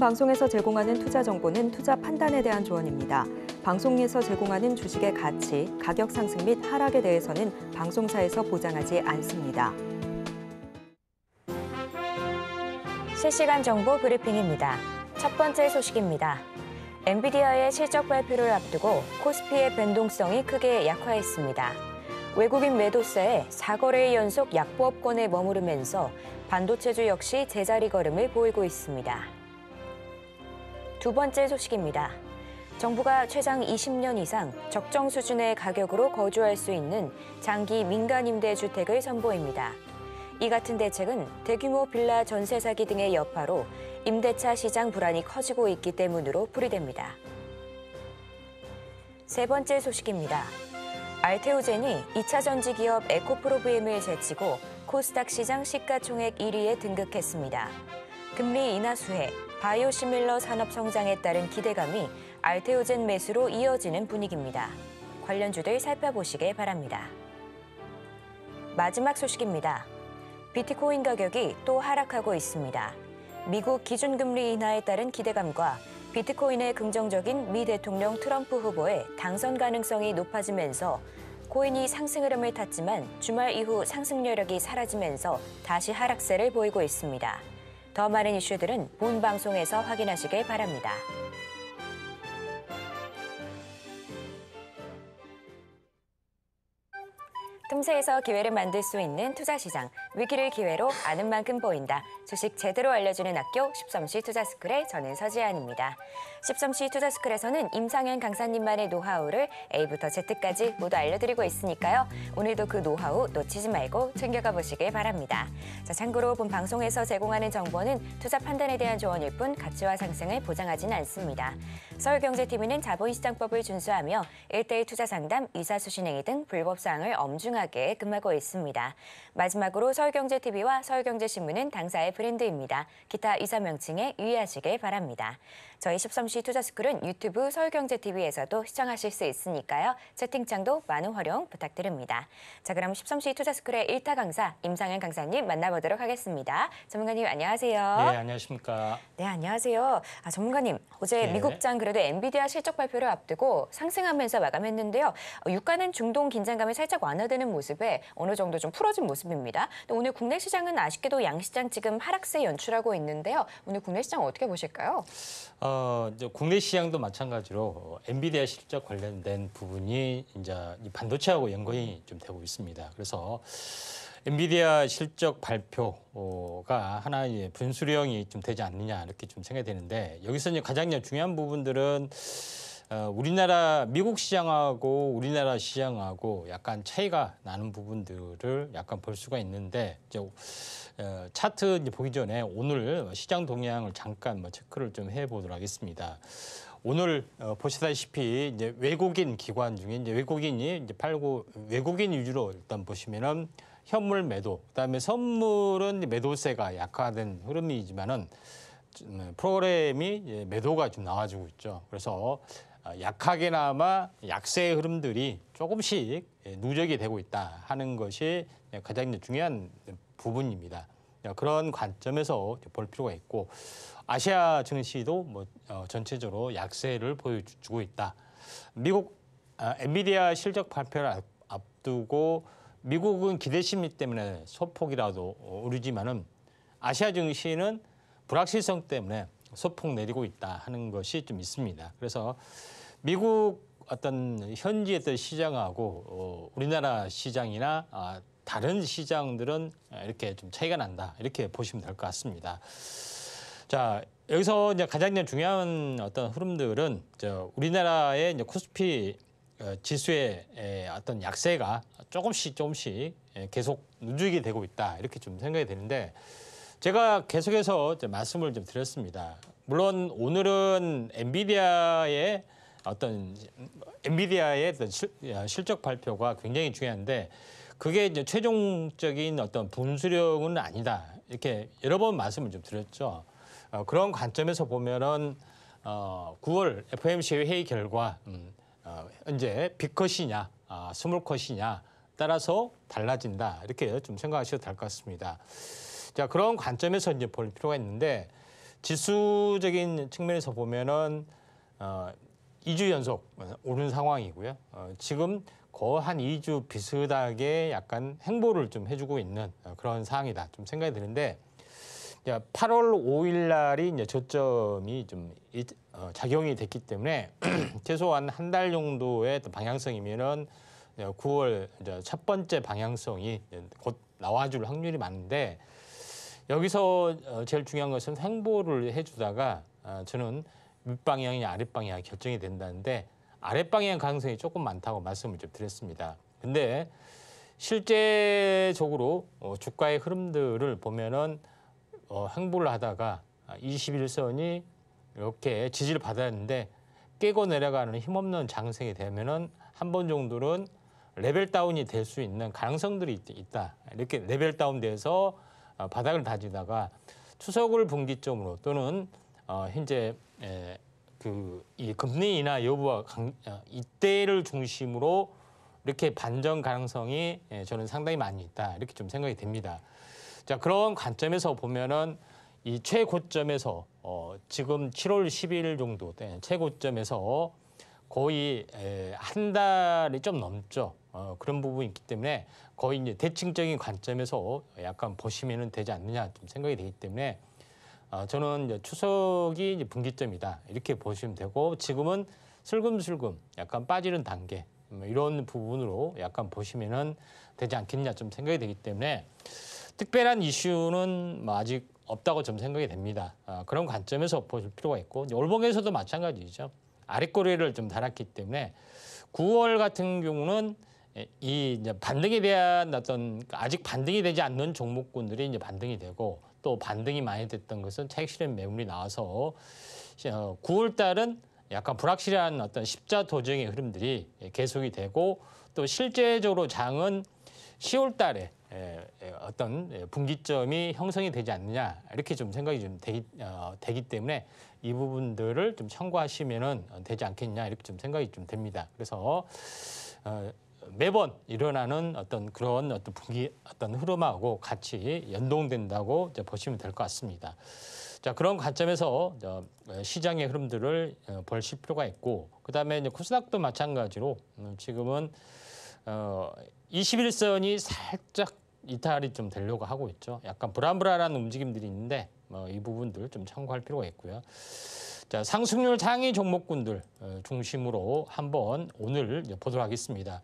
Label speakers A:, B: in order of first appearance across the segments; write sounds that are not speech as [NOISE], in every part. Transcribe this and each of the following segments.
A: 방송에서 제공하는 투자 정보는 투자 판단에 대한 조언입니다. 방송에서 제공하는 주식의 가치, 가격 상승 및 하락에 대해서는 방송사에서 보장하지 않습니다. 실시간 정보 브리핑입니다. 첫 번째 소식입니다. 엔비디아의 실적 발표를 앞두고 코스피의 변동성이 크게 약화했습니다. 외국인 매도세에 4거래일 연속 약보업권에 머무르면서 반도체주 역시 제자리 걸음을 보이고 있습니다. 두 번째 소식입니다. 정부가 최장 20년 이상 적정 수준의 가격으로 거주할 수 있는 장기 민간 임대 주택을 선보입니다. 이 같은 대책은 대규모 빌라 전세 사기 등의 여파로 임대차 시장 불안이 커지고 있기 때문으로 풀이됩니다. 세 번째 소식입니다. 알테오젠이 2차 전지 기업 에코프로브엠을 제치고 코스닥 시장 시가총액 1위에 등극했습니다. 금리 인하 수혜, 바이오시밀러 산업 성장에 따른 기대감이 알테오젠 매수로 이어지는 분위기입니다. 관련주들 살펴보시길 바랍니다. 마지막 소식입니다. 비트코인 가격이 또 하락하고 있습니다. 미국 기준금리 인하에 따른 기대감과 비트코인의 긍정적인 미 대통령 트럼프 후보의 당선 가능성이 높아지면서 코인이 상승 흐름을 탔지만 주말 이후 상승 여력이 사라지면서 다시 하락세를 보이고 있습니다. 더 많은 이슈들은 본 방송에서 확인하시길 바랍니다. 틈새에서 기회를 만들 수 있는 투자 시장 위기를 기회로 아는 만큼 보인다. 주식 제대로 알려주는 학교 1 0시 투자스쿨의 저는 서지안입니다. 1 0시 투자스쿨에서는 임상현 강사님만의 노하우를 A부터 Z까지 모두 알려드리고 있으니까요. 오늘도 그 노하우 놓치지 말고 챙겨가 보시길 바랍니다. 자, 참고로 본 방송에서 제공하는 정보는 투자 판단에 대한 조언일 뿐 가치와 상승을 보장하지 않습니다. 서울경제TV는 자본시장법을 준수하며 일대일 투자 상담, 이사수신행위 등 불법사항을 엄중하게 금하고 있습니다. 마지막으로 서울경제TV와 서울경제신문은 당사의 브랜드입니다. 기타 이사 명칭에 유의하시길 바랍니다. 저희 13시 투자스쿨은 유튜브 서울경제TV에서도 시청하실 수 있으니까요. 채팅창도 많은 활용 부탁드립니다. 자, 그럼 13시 투자스쿨의 1타 강사 임상현 강사님 만나보도록 하겠습니다. 전문가님 안녕하세요. 네,
B: 안녕하십니까.
A: 네, 안녕하세요. 아, 전문가님, 어제 네. 미국장 그래도 엔비디아 실적 발표를 앞두고 상승하면서 마감했는데요. 어, 유가는 중동 긴장감이 살짝 완화되는 모습에 어느 정도 좀 풀어진 모습입니다. 오늘 국내 시장은 아쉽게도 양시장 지금 하락세 연출하고 있는데요. 오늘 국내 시장 어떻게 보실까요?
B: 어, 어, 이제 국내 시장도 마찬가지로 엔비디아 실적 관련된 부분이 이제 반도체하고 연관이 좀 되고 있습니다. 그래서 엔비디아 실적 발표가 하나의 분수령이 좀 되지 않느냐 이렇게 좀 생각이 되는데 여기서 이제 가장 중요한 부분들은 어, 우리나라 미국 시장하고 우리나라 시장하고 약간 차이가 나는 부분들을 약간 볼 수가 있는데 이제 어, 차트 이제 보기 전에 오늘 뭐 시장 동향을 잠깐 뭐 체크를 좀 해보도록 하겠습니다. 오늘 어, 보시다시피 이제 외국인 기관 중에 이제 외국인이 이제 팔고 외국인 위주로 일단 보시면은 현물 매도, 그다음에 선물은 매도세가 약화된 흐름이지만은 어, 프로그램이 매도가 좀 나와주고 있죠. 그래서 어, 약하게나마 약세 흐름들이 조금씩 누적이 되고 있다 하는 것이 가장 중요한 부분입니다. 어, 그런 관점에서 볼 필요가 있고 아시아 증시도 뭐 어, 전체적으로 약세를 보여주고 있다. 미국 아, 엔비디아 실적 발표를 앞두고 미국은 기대 심리 때문에 소폭이라도 어, 오르지만은 아시아 증시는 불확실성 때문에 소폭 내리고 있다 하는 것이 좀 있습니다. 그래서 미국 어떤 현지의 시장하고 우리나라 시장이나 아, 다른 시장들은 이렇게 좀 차이가 난다 이렇게 보시면 될 것 같습니다. 자 여기서 이제 가장 중요한 어떤 흐름들은 저 우리나라의 이제 코스피 어, 지수의 어떤 약세가 조금씩 조금씩 계속 누적이 되고 있다 이렇게 좀 생각이 되는데 제가 계속해서 말씀을 좀 드렸습니다. 물론 오늘은 엔비디아의 어떤 엔비디아의 어떤 실, 어, 실적 발표가 굉장히 중요한데 그게 이제 최종적인 어떤 분수령은 아니다. 이렇게 여러 번 말씀을 좀 드렸죠. 어, 그런 관점에서 보면은 어, 9월 FMC 회의 결과 음, 어, 이제 빅컷이냐, 아, 스몰컷이냐 따라서 달라진다 이렇게 좀 생각하셔도 될 것 같습니다. 자 그런 관점에서 이제 볼 필요가 있는데 지수적인 측면에서 보면은 어, 2주 연속 오른 상황이고요. 어, 지금 거한 2주 비슷하게 약간 행보를 좀 해주고 있는 어, 그런 상황이다. 좀 생각이 드는데 8월 5일 날이 이제 저점이 좀 어, 작용이 됐기 때문에 [CLEARS THROAT] 최소한 한 달 정도의 방향성이면은 9월 이제 첫 번째 방향성이 곧 나와줄 확률이 많은데 여기서 어, 제일 중요한 것은 행보를 해주다가 저는 윗방향이냐 아랫방향이 결정이 된다는데 아랫방향 가능성이 조금 많다고 말씀을 좀 드렸습니다. 근데 실제적으로 어, 주가의 흐름들을 보면은 어, 행보를 하다가 21선이 이렇게 지지를 받았는데 깨고 내려가는 힘없는 장세이 되면은 한 번 정도는 레벨 다운이 될 수 있는 가능성들이 있다. 이렇게 레벨 다운돼서 어, 바닥을 다지다가 추석을 분기점으로 또는 어, 현재 에, 그이금리 인하 여부와 강, 아, 이때를 중심으로 이렇게 반전 가능성이 예, 저는 상당히 많이 있다 이렇게 좀 생각이 됩니다. 자 그런 관점에서 보면은 이 최고점에서 어, 지금 7월 10일 정도 네, 최고점에서 거의 에, 예, 한 달이 좀 넘죠. 어, 그런 부분이 있기 때문에 거의 이제 대칭적인 관점에서 약간 보시면 되지 않느냐 좀 생각이 되기 때문에 어, 저는 이제 추석이 이제 분기점이다 이렇게 보시면 되고 지금은 슬금슬금 약간 빠지는 단계 뭐 이런 부분으로 약간 보시면은 되지 않겠냐 좀 생각이 되기 때문에 특별한 이슈는 뭐 아직 없다고 좀 생각이 됩니다. 아, 그런 관점에서 보실 필요가 있고 올봉에서도 마찬가지죠. 아랫거리를좀 달았기 때문에 9월 같은 경우는 예, 이 이제 반등에 대한 어떤 아직 반등이 되지 않는 종목군들이 이제 반등이 되고 또 반등이 많이 됐던 것은 차익 실현 매물이 나와서 9월 어, 달은 약간 불확실한 어떤 십자 도정의 흐름들이 계속이 되고 또 실제적으로 장은 10월 달에 어떤 분기점이 형성이 되지 않느냐 이렇게 좀 생각이 좀 되기, 어, 되기 때문에 이 부분들을 좀 참고하시면 되지 않겠냐 이렇게 좀 생각이 좀 됩니다. 그래서 어, 매번 일어나는 어떤 그런 어떤 분기 어떤 흐름하고 같이 연동된다고 보시면 될 것 같습니다. 자 그런 관점에서 시장의 흐름들을 어, 벌실 필요가 있고 그 다음에 이제 코스닥도 마찬가지로 음, 지금은 어 21선이 살짝 이탈이 좀 되려고 하고 있죠. 약간 불안불안한 움직임들이 있는데 뭐이 부분들 좀 참고할 필요가 있고요. 자, 상승률 상위 종목군들 어, 중심으로 한번 오늘 보도록 하겠습니다.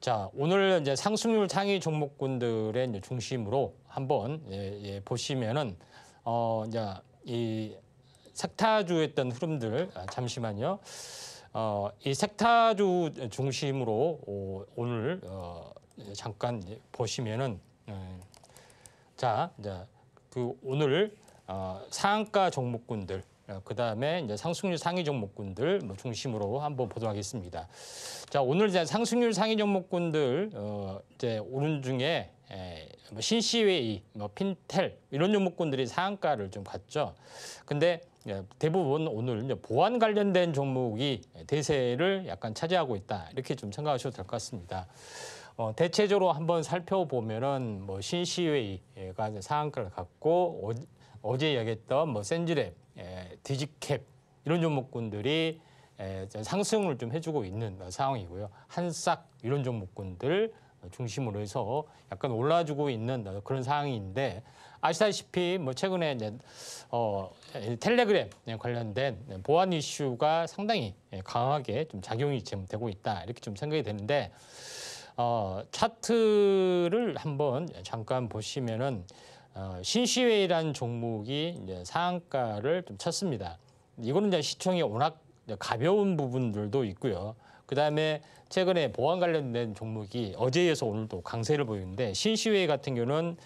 B: 자, 오늘 이제 상승률 상위 종목군들의 중심으로 한번 예, 예, 보시면은 어 이제 이 색타주였던 흐름들 아, 잠시만요. 어, 이 색타주 중심으로 어, 오, 늘 어, 잠깐 보시면은 예. 자, 이제 그 오늘 어, 상가 종목군들 어, 그 다음에 이제 상승률 상위 종목군들 뭐 중심으로 한번 보도록 하겠습니다. 자, 오늘 이제 상승률 상위 종목군들, 어, 이제 오른 중에 뭐 신시웨이, 뭐 핀텔 이런 종목군들이 상가를좀 갔죠. 근데 예, 대부분 오늘 보안 관련된 종목이 대세를 약간 차지하고 있다 이렇게 좀 생각하셔도 될 것 같습니다. 어, 대체적으로 한번 살펴보면은 뭐 신시웨이가 상한가를 갖고 어, 어제 이기했던뭐 센즈랩 디지캡 이런 종목군들이 상승을 좀 해주고 있는 상황이고요. 한싹 이런 종목군들 중심으로 해서 약간 올라주고 있는 그런 상황인데 아시다시피 뭐 최근에 이제 어 텔레그램 관련된 보안 이슈가 상당히 강하게 좀 작용이 지금 되고 있다 이렇게 좀 생각이 되는데 어 차트를 한번 잠깐 보시면은 어, 신시회의란 종목이 이제 상한가를 좀 쳤습니다. 이거는 이제 시청이 워낙 가벼운 부분들도 있고요. 그다음에 최근에 보안 관련된 종목이 어제에서 오늘도 강세를 보이는데 신시웨이 같은 경우는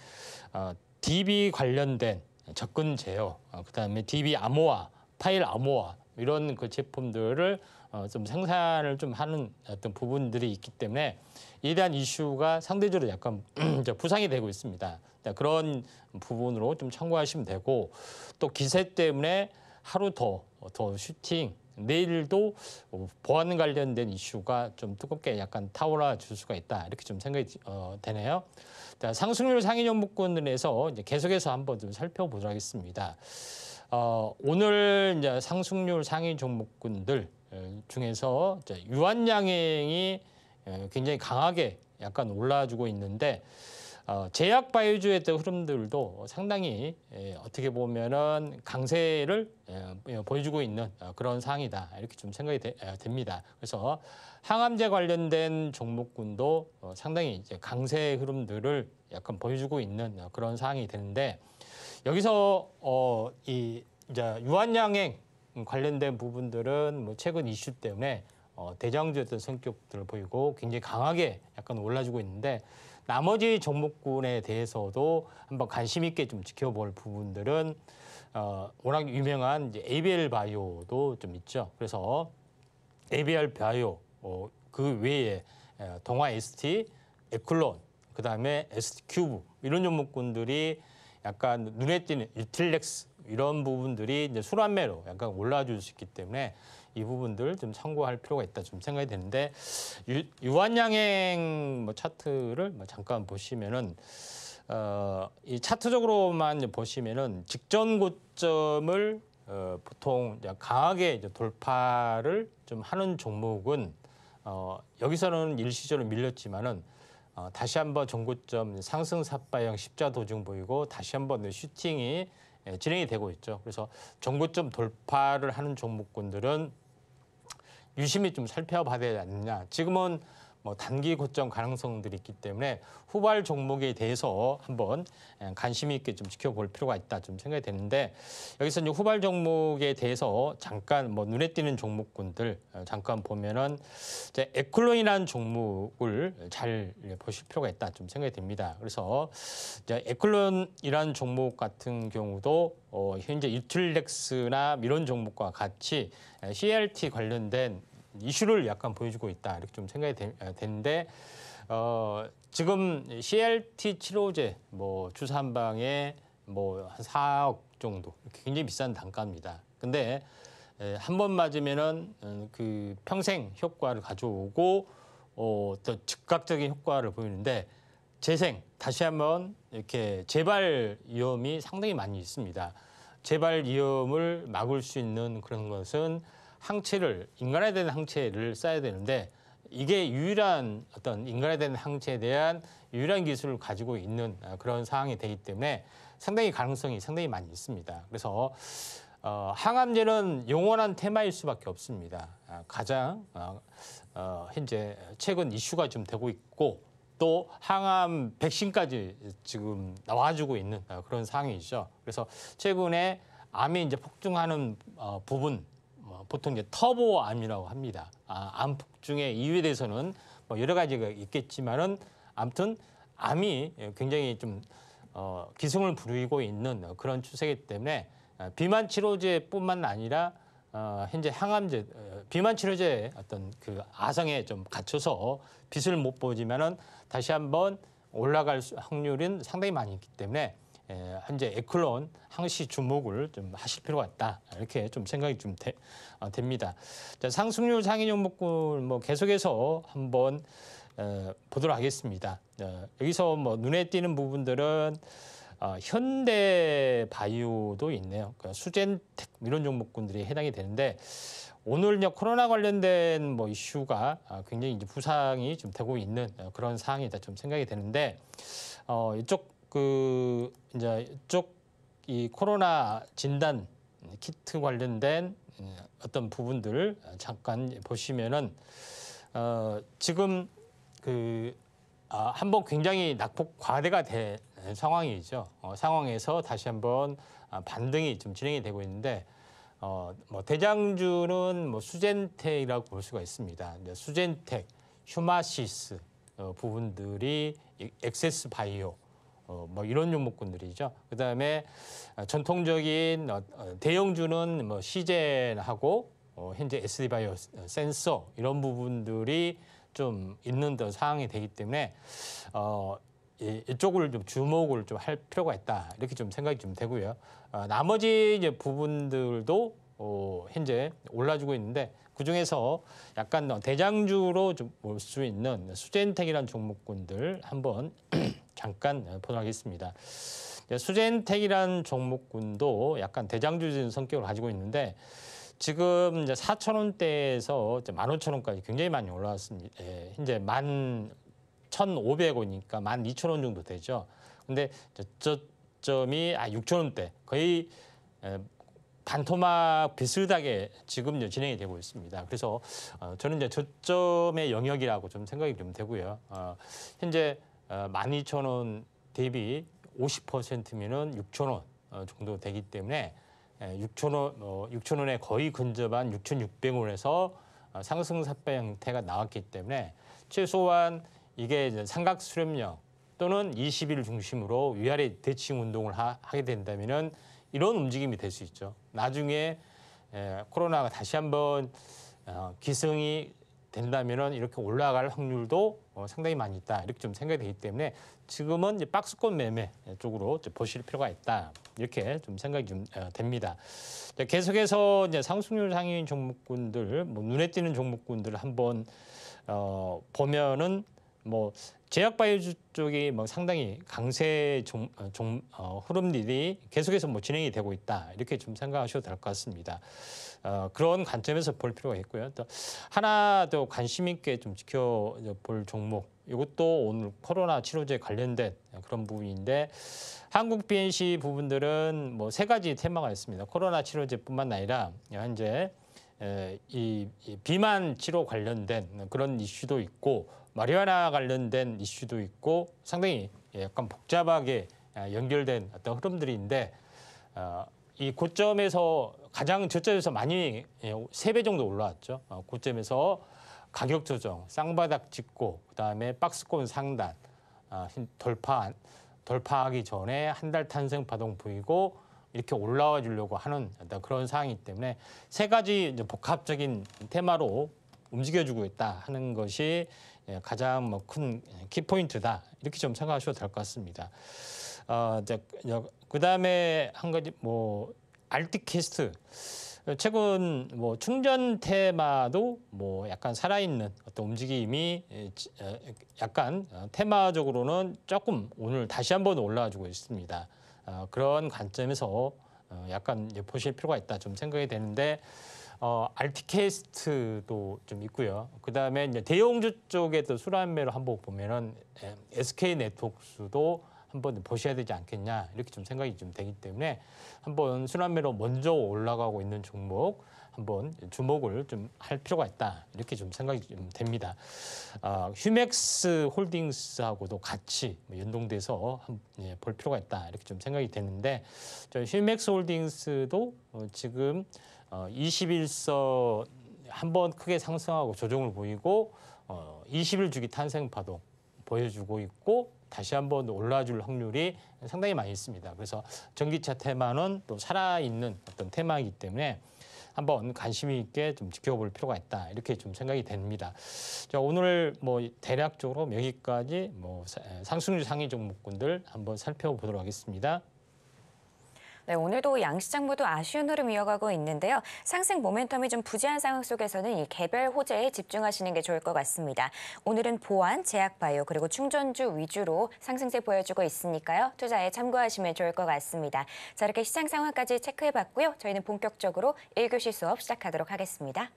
B: 어, DB 관련된 접근 제어, 어, 그다음에 DB 암호화, 파일 암호화 이런 그 제품들을 어, 좀 생산을 좀 하는 어떤 부분들이 있기 때문에 이에 대한 이슈가 상대적으로 약간 [CLEARS THROAT] 부상이 되고 있습니다. 네, 그런 부분으로 좀 참고하시면 되고 또 기세 때문에 하루 더, 더 슈팅, 내일도 어, 보안 관련된 이슈가 좀 뜨겁게 약간 타올라 줄 수가 있다. 이렇게 좀 생각이 어, 되네요. 상승률 상위 종목군에서 계속해서 한번 좀 살펴보도록 하겠습니다. 어, 오늘 이제 상승률 상위 종목군들 중에서 유한양행이 굉장히 강하게 약간 올라주고 있는데 어, 제약 바이오주의 흐름들도 상당히 어떻게 보면은 강세를 예, 보여주고 있는 어, 그런 상황이다 이렇게 좀 생각이 됩니다. 그래서 항암제 관련된 종목군도 어, 상당히 이제 강세 흐름들을 약간 보여주고 있는 그런 상황이 되는데 여기서 어, 이 이제 유한양행 관련된 부분들은 뭐 최근 이슈 때문에 어, 대장주였던 성격들을 보이고 굉장히 강하게 약간 올라주고 있는데 나머지 종목군에 대해서도 한번 관심 있게 좀 지켜볼 부분들은 어, 워낙 유명한 이제 ABL 바이오도 좀 있죠. 그래서 ABL 바이오 어, 그 외에 동화 ST, 에클론, 그다음에 ST 큐브 이런 종목군들이 약간 눈에 띄는 유틸렉스 이런 부분들이 이제 술안매로 약간 올라줄 수 있기 때문에 이 부분들 좀 참고할 필요가 있다 좀 생각이 되는데 유, 한양행 뭐 차트를 뭐 잠깐 보시면은 어, 이 차트적으로만 보시면은 직전 고점을 어, 보통 이제 강하게 이제 돌파를 좀 하는 종목은 어, 여기서는 일시적으로 밀렸지만은 어, 다시 한번 전고점 상승 삿바형 십자 도중 보이고 다시 한번 그 슈팅이 예, 진행이 되고 있죠. 그래서 정고점 돌파를 하는 종목군들은 유심히 좀 살펴봐야 되지 않느냐. 지금은 뭐 단기 고점 가능성들이 있기 때문에 후발 종목에 대해서 한번 예, 관심 있게 좀 지켜볼 필요가 있다 좀 생각이 되는데 여기서 이제 후발 종목에 대해서 잠깐 뭐 눈에 띄는 종목군들 어, 잠깐 보면은 이제 에클론이라는 종목을 잘 보실 필요가 있다 좀 생각이 됩니다. 그래서 이제 에클론이라는 종목 같은 경우도 어, 현재 유틸렉스나 이런 종목과 같이 CRT 관련된 이슈를 약간 보여주고 있다 이렇게 좀 생각이 되는데 아, 어, 지금 CRT 치료제 뭐 주사 한 방에 뭐한 4억 정도 굉장히 비싼 단가입니다. 근데 한 번 맞으면은 어, 그 평생 효과를 가져오고 어, 또 즉각적인 효과를 보이는데 재생 다시 한번 이렇게 재발 위험이 상당히 많이 있습니다. 재발 위험을 막을 수 있는 그런 것은 항체를 인간에 대한 항체를 써야 되는데 이게 유일한 어떤 인간에 대한 항체에 대한 유일한 기술을 가지고 있는 아, 그런 상황이 되기 때문에 상당히 가능성이 상당히 많이 있습니다. 그래서 어, 항암제는 영원한 테마일 수밖에 없습니다. 아, 가장 어, 어, 현재 최근 이슈가 좀 되고 있고 또 항암 백신까지 지금 나와주고 있는 아, 그런 상황이죠. 그래서 최근에 암이 이제 폭증하는 어, 부분 보통 이제 터보암이라고 합니다. 아, 암 중에 이유에 대해서는 뭐 여러 가지가 있겠지만은 아무튼 암이 굉장히 좀 어, 기승을 부리고 있는 그런 추세이기 때문에 아, 비만 치료제뿐만 아니라 어, 현재 항암제 어, 비만 치료제 어떤 그 아성에 좀 갇혀서 빛을 못 보지만은 다시 한번 올라갈 확률은 상당히 많이 있기 때문에 에, 예, 현재 에클론 항시 주목을 좀 하실 필요가 있다 이렇게 좀 생각이 좀 되, 어, 아, 됩니다. 자, 상승률 상인 종목군 뭐 계속해서 한번 어, 보도록 하겠습니다. 어, 여기서 뭐 눈에 띄는 부분들은 어, 아, 현대바이오도 있네요. 그러니까 수젠텍 뭐 이런 종목군들이 해당이 되는데 오늘 이제 코로나 관련된 뭐 이슈가 아, 굉장히 이제 부상이 좀 되고 있는 어, 그런 상황이다 좀 생각이 되는데 어, 이쪽 그 이제 쪽 이 코로나 진단 키트 관련된 음, 어떤 부분들 을 잠깐 보시면은 어 지금 그 아, 한번 굉장히 낙폭 과대가 된 상황이죠. 어, 상황에서 다시 한번 아, 반등이 좀 진행이 되고 있는데 어, 뭐 대장주는 뭐 수젠텍이라고 볼 수가 있습니다. 수젠텍, 휴마시스 어, 부분들이 엑세스 바이오 어, 뭐 이런 종목군들이죠. 그다음에 전통적인 어, 어, 대형주는 뭐 시젠하고 어, 현재 SD바이오 센서 이런 부분들이 좀 있는 더 상황이 되기 때문에 어, 이쪽을 좀 주목을 좀 할 필요가 있다 이렇게 좀 생각이 좀 되고요. 어, 나머지 이제 부분들도 어, 현재 올라주고 있는데 그 중에서 약간 대장주로 좀볼수 있는 수젠텍이라는 종목군들 한번 [CLEARS THROAT] 잠깐 포장하겠습니다. 수젠텍이란 종목군도 약간 대장주진 성격을 가지고 있는데 지금 이제 4천 원대에서 15,000원까지 굉장히 많이 올라왔습니다. 예, 이제 만 1,500원이니까 만 2,000원 정도 되죠. 근데 저점이 아 6,000원대 거의 예, 반토막 비슷하게 지금 이제 진행이 되고 있습니다. 그래서 어, 저는 이제 저점의 영역이라고 좀 생각이 좀 되고요. 어, 현재 12,000원 어, 대비 50%면은 6,000원 어, 정도 되기 때문에 6,000원 예, 6,000원에 어, 거의 근접한 6,600원에서 상승 사발 형태가 나왔기 때문에 최소한 이게 삼각 수렴령 또는 20일 중심으로 위아래 대칭 운동을 하, 게 된다면은 이런 움직임이 될 수 있죠. 나중에 예, 코로나가 다시 한번 기승이 된다면은 이렇게 올라갈 확률도 어, 상당히 많이 있다 이렇게 좀 생각이 되기 때문에 지금은 이제 박스권 매매 쪽으로 이제 보실 필요가 있다 이렇게 좀 생각이 좀 어, 됩니다. 자, 계속해서 이제 상승률 상위 종목군들 뭐 눈에 띄는 종목군들 한번 어, 보면은 뭐 제약바이오 쪽이 뭐 상당히 강세 종, 어, 종 어, 흐름들이 계속해서 뭐 진행이 되고 있다 이렇게 좀 생각하셔도 될 것 같습니다. 어, 그런 관점에서 볼 필요가 있고요. 또 하나 더 관심 있게 좀 지켜볼 종목 이것도 오늘 코로나 치료제 관련된 그런 부분인데 한국 BNC 부분들은 뭐 세 가지 테마가 있습니다. 코로나 치료제뿐만 아니라 현재 이 비만 치료 관련된 그런 이슈도 있고 마리화나 관련된 이슈도 있고 상당히 약간 복잡하게 연결된 어떤 흐름들인데 이 고점에서 가장 저점에서 많이 예, 세배 정도 올라왔죠. 어, 고점에서 가격 조정, 쌍바닥 찍고 그다음에 박스권 상단 아, 돌파 돌파하기 전에 한 달 탄생 파동 보이고 이렇게 올라와 주려고 하는 그런 상황이기 때문에 세 가지 복합적인 테마로 움직여주고 있다 하는 것이 예, 가장 뭐 큰 예, 키포인트다 이렇게 좀 생각하셔도 될 것 같습니다. 어, 이제 그 다음에 한 가지 뭐 알티캐스트 최근 뭐 충전 테마도 뭐 약간 살아있는 어떤 움직임이 약간 어, 테마적으로는 조금 오늘 다시 한번 올라와주고 있습니다. 어, 그런 관점에서 어, 약간 보실 필요가 있다 좀 생각이 되는데 어, 알티캐스트도 좀 있고요. 그 다음에 이제 대형주 쪽에 도 수란매로 한번 보면은 SK 네트웍스도 한번 보셔야 되지 않겠냐 이렇게 좀 생각이 좀 되기 때문에 한번 순환매로 먼저 올라가고 있는 종목 한번 주목을 좀 할 필요가 있다 이렇게 좀 생각이 좀 됩니다. 어, 휴맥스 홀딩스하고도 같이 뭐 연동돼서 한, 예, 볼 필요가 있다 이렇게 좀 생각이 되는데 저 휴맥스 홀딩스도 어, 지금 어, 21서 한 번 크게 상승하고 조정을 보이고 어, 20일 주기 탄생 파동 보여주고 있고 다시 한번 올라줄 확률이 상당히 많이 있습니다. 그래서 전기차 테마는 또 살아있는 어떤 테마이기 때문에 한번 관심 있게 좀 지켜볼 필요가 있다 이렇게 좀 생각이 됩니다. 자 오늘 뭐 대략적으로 여기까지 뭐 상승률 상위 종목군들 한번 살펴보도록 하겠습니다.
A: 네, 오늘도 양시장 모두 아쉬운 흐름 이어가고 있는데요. 상승 모멘텀이 좀 부재한 상황 속에서는 이 개별 호재에 집중하시는 게 좋을 것 같습니다. 오늘은 보안, 제약바이오 그리고 충전주 위주로 상승세 보여주고 있으니까요. 투자에 참고하시면 좋을 것 같습니다. 자, 이렇게 시장 상황까지 체크해봤고요. 저희는 본격적으로 1교시 수업 시작하도록 하겠습니다.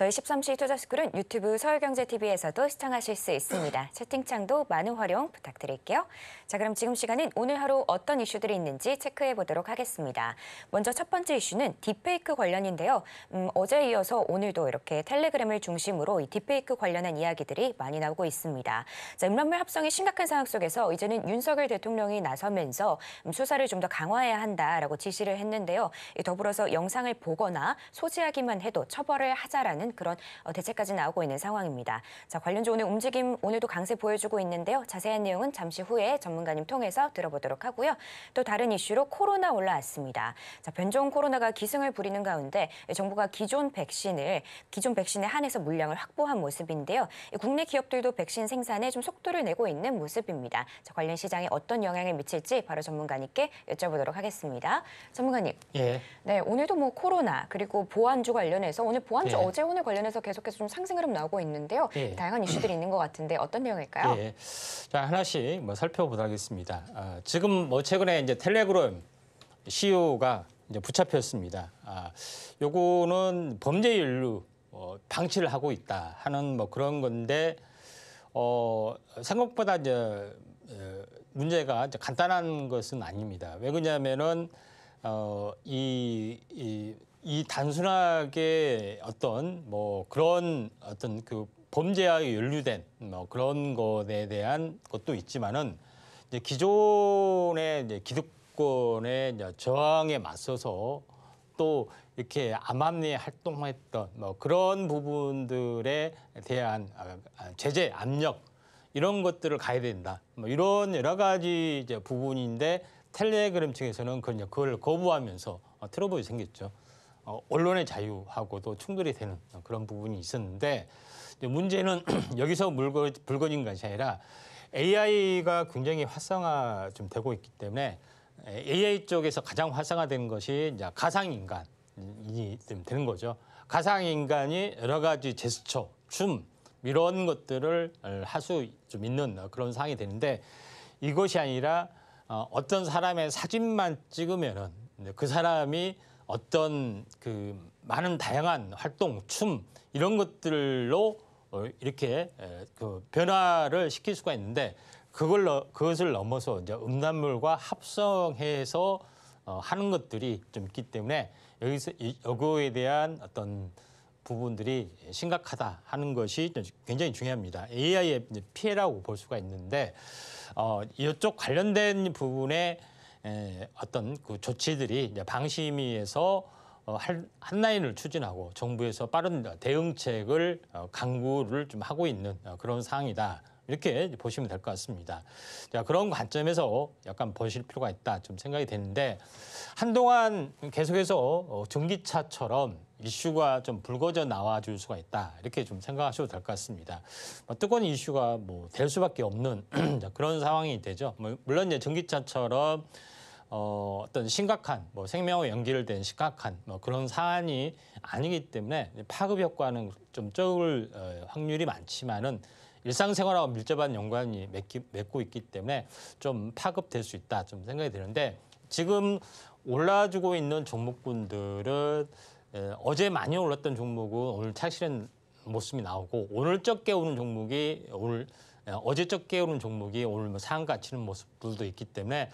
A: 저희 13시 투자스쿨은 유튜브 서울경제TV에서도 시청하실 수 있습니다. [LAUGHS] 채팅창도 많은 활용 부탁드릴게요. 자, 그럼 지금 시간은 오늘 하루 어떤 이슈들이 있는지 체크해 보도록 하겠습니다. 먼저 첫 번째 이슈는 딥페이크 관련인데요. 음, 어제에 이어서 오늘도 이렇게 텔레그램을 중심으로 이 딥페이크 관련한 이야기들이 많이 나오고 있습니다. 자, 음란물 합성이 심각한 상황 속에서 이제는 윤석열 대통령이 나서면서 음, 수사를 좀 더 강화해야 한다라고 지시를 했는데요. 더불어서 영상을 보거나 소지하기만 해도 처벌을 하자라는 하는 그런 어, 대책까지 나오고 있는 상황입니다. 자, 관련주 오늘 움직임 오늘도 강세 보여주고 있는데요. 자세한 내용은 잠시 후에 전문가님 통해서 들어보도록 하고요. 또 다른 이슈로 코로나 올라왔습니다. 자, 변종 코로나가 기승을 부리는 가운데 정부가 기존 백신을 기존 백신에 한해서 물량을 확보한 모습인데요. 국내 기업들도 백신 생산에 좀 속도를 내고 있는 모습입니다. 자, 관련 시장에 어떤 영향을 미칠지 바로 전문가님께 여쭤보도록 하겠습니다. 전문가님. 예. 네, 오늘도 뭐 코로나 그리고 보안주 관련해서 오늘 보안주 예. 어제 오늘 참여 관련해서 계속해서 좀 상승 흐름 나오고 있는데요. 예. 다양한 이슈들이 있는 것 같은데 어떤 내용일까요?
B: 예. 자 하나씩 뭐 살펴보도록 하겠습니다. 아, 지금 뭐 최근에 이제 텔레그램 CEO가 이제 붙잡혔습니다. 아, 요거는 범죄 연루 어, 방치를 하고 있다 하는 뭐 그런 건데 어, 생각보다 이제 어, 문제가 이제 간단한 것은 아닙니다. 왜 그러냐면은 어, 이, 이이 단순하게 어떤 뭐 그런 어떤 그 범죄와 연루된 뭐 그런 것에 대한 것도 있지만은 이제 기존의 이제 기득권의 이제 저항에 맞서서 또 이렇게 암암리에 활동했던 뭐 그런 부분들에 대한 아, 아, 제재 압력 이런 것들을 가야 된다. 뭐 이런 여러 가지 이제 부분인데 텔레그램 측에서는 그걸 거부하면서 어, 트러블이 생겼죠. 어, 언론의 자유하고도 충돌이 되는 그런 부분이 있었는데 문제는 [CLEARS THROAT] 여기서 물건, 불건인 것이 아니라 AI가 굉장히 활성화 좀 되고 있기 때문에 AI 쪽에서 가장 활성화된 것이 이제 가상인간이 되는 거죠. 가상인간이 여러 가지 제스처, 춤 이런 것들을 어, 할수좀 있는 그런 상황이 되는데 이것이 아니라 어, 어떤 사람의 사진만 찍으면은 그 사람이 어떤 그 많은 다양한 활동, 춤 이런 것들로 어, 이렇게 그 변화를 시킬 수가 있는데 그걸 그것을 넘어서 이제 음란물과 합성해서 어, 하는 것들이 좀 있기 때문에 여기서 여거에 대한 어떤 부분들이 심각하다 하는 것이 굉장히 중요합니다. AI의 피해라고 볼 수가 있는데 어, 이쪽 관련된 부분에 예, 어떤 그 조치들이 방심위에서 어, 한 라인을 추진하고 정부에서 빠른 대응책을 어, 강구를 좀 하고 있는 어, 그런 상황이다. 이렇게 보시면 될 것 같습니다. 자, 그런 관점에서 약간 보실 필요가 있다 좀 생각이 되는데 한동안 계속해서 전기차처럼 이슈가 좀 불거져 나와 줄 수가 있다 이렇게 좀 생각하셔도 될 것 같습니다. 뭐 뜨거운 이슈가 뭐 될 수밖에 없는 [CLEARS THROAT] 그런 상황이 되죠. 뭐 물론 이제 전기차처럼 어, 어떤 심각한 뭐 생명과 연결된 심각한 뭐 그런 사안이 아니기 때문에 파급 효과는 좀 적을 어, 확률이 많지만은 일상생활하고 밀접한 연관이 맺기, 맺고 있기 때문에 좀 파급될 수 있다 좀 생각이 드는데 지금 올라주고 있는 종목군들은 에, 예, 어제 많이 올랐던 종목은 오늘 착실한 모습이 나오고 오늘 적게 오는 종목이 오늘 예, 어제 적게 오는 종목이 오늘 뭐상가 치는 모습들도 있기 때문에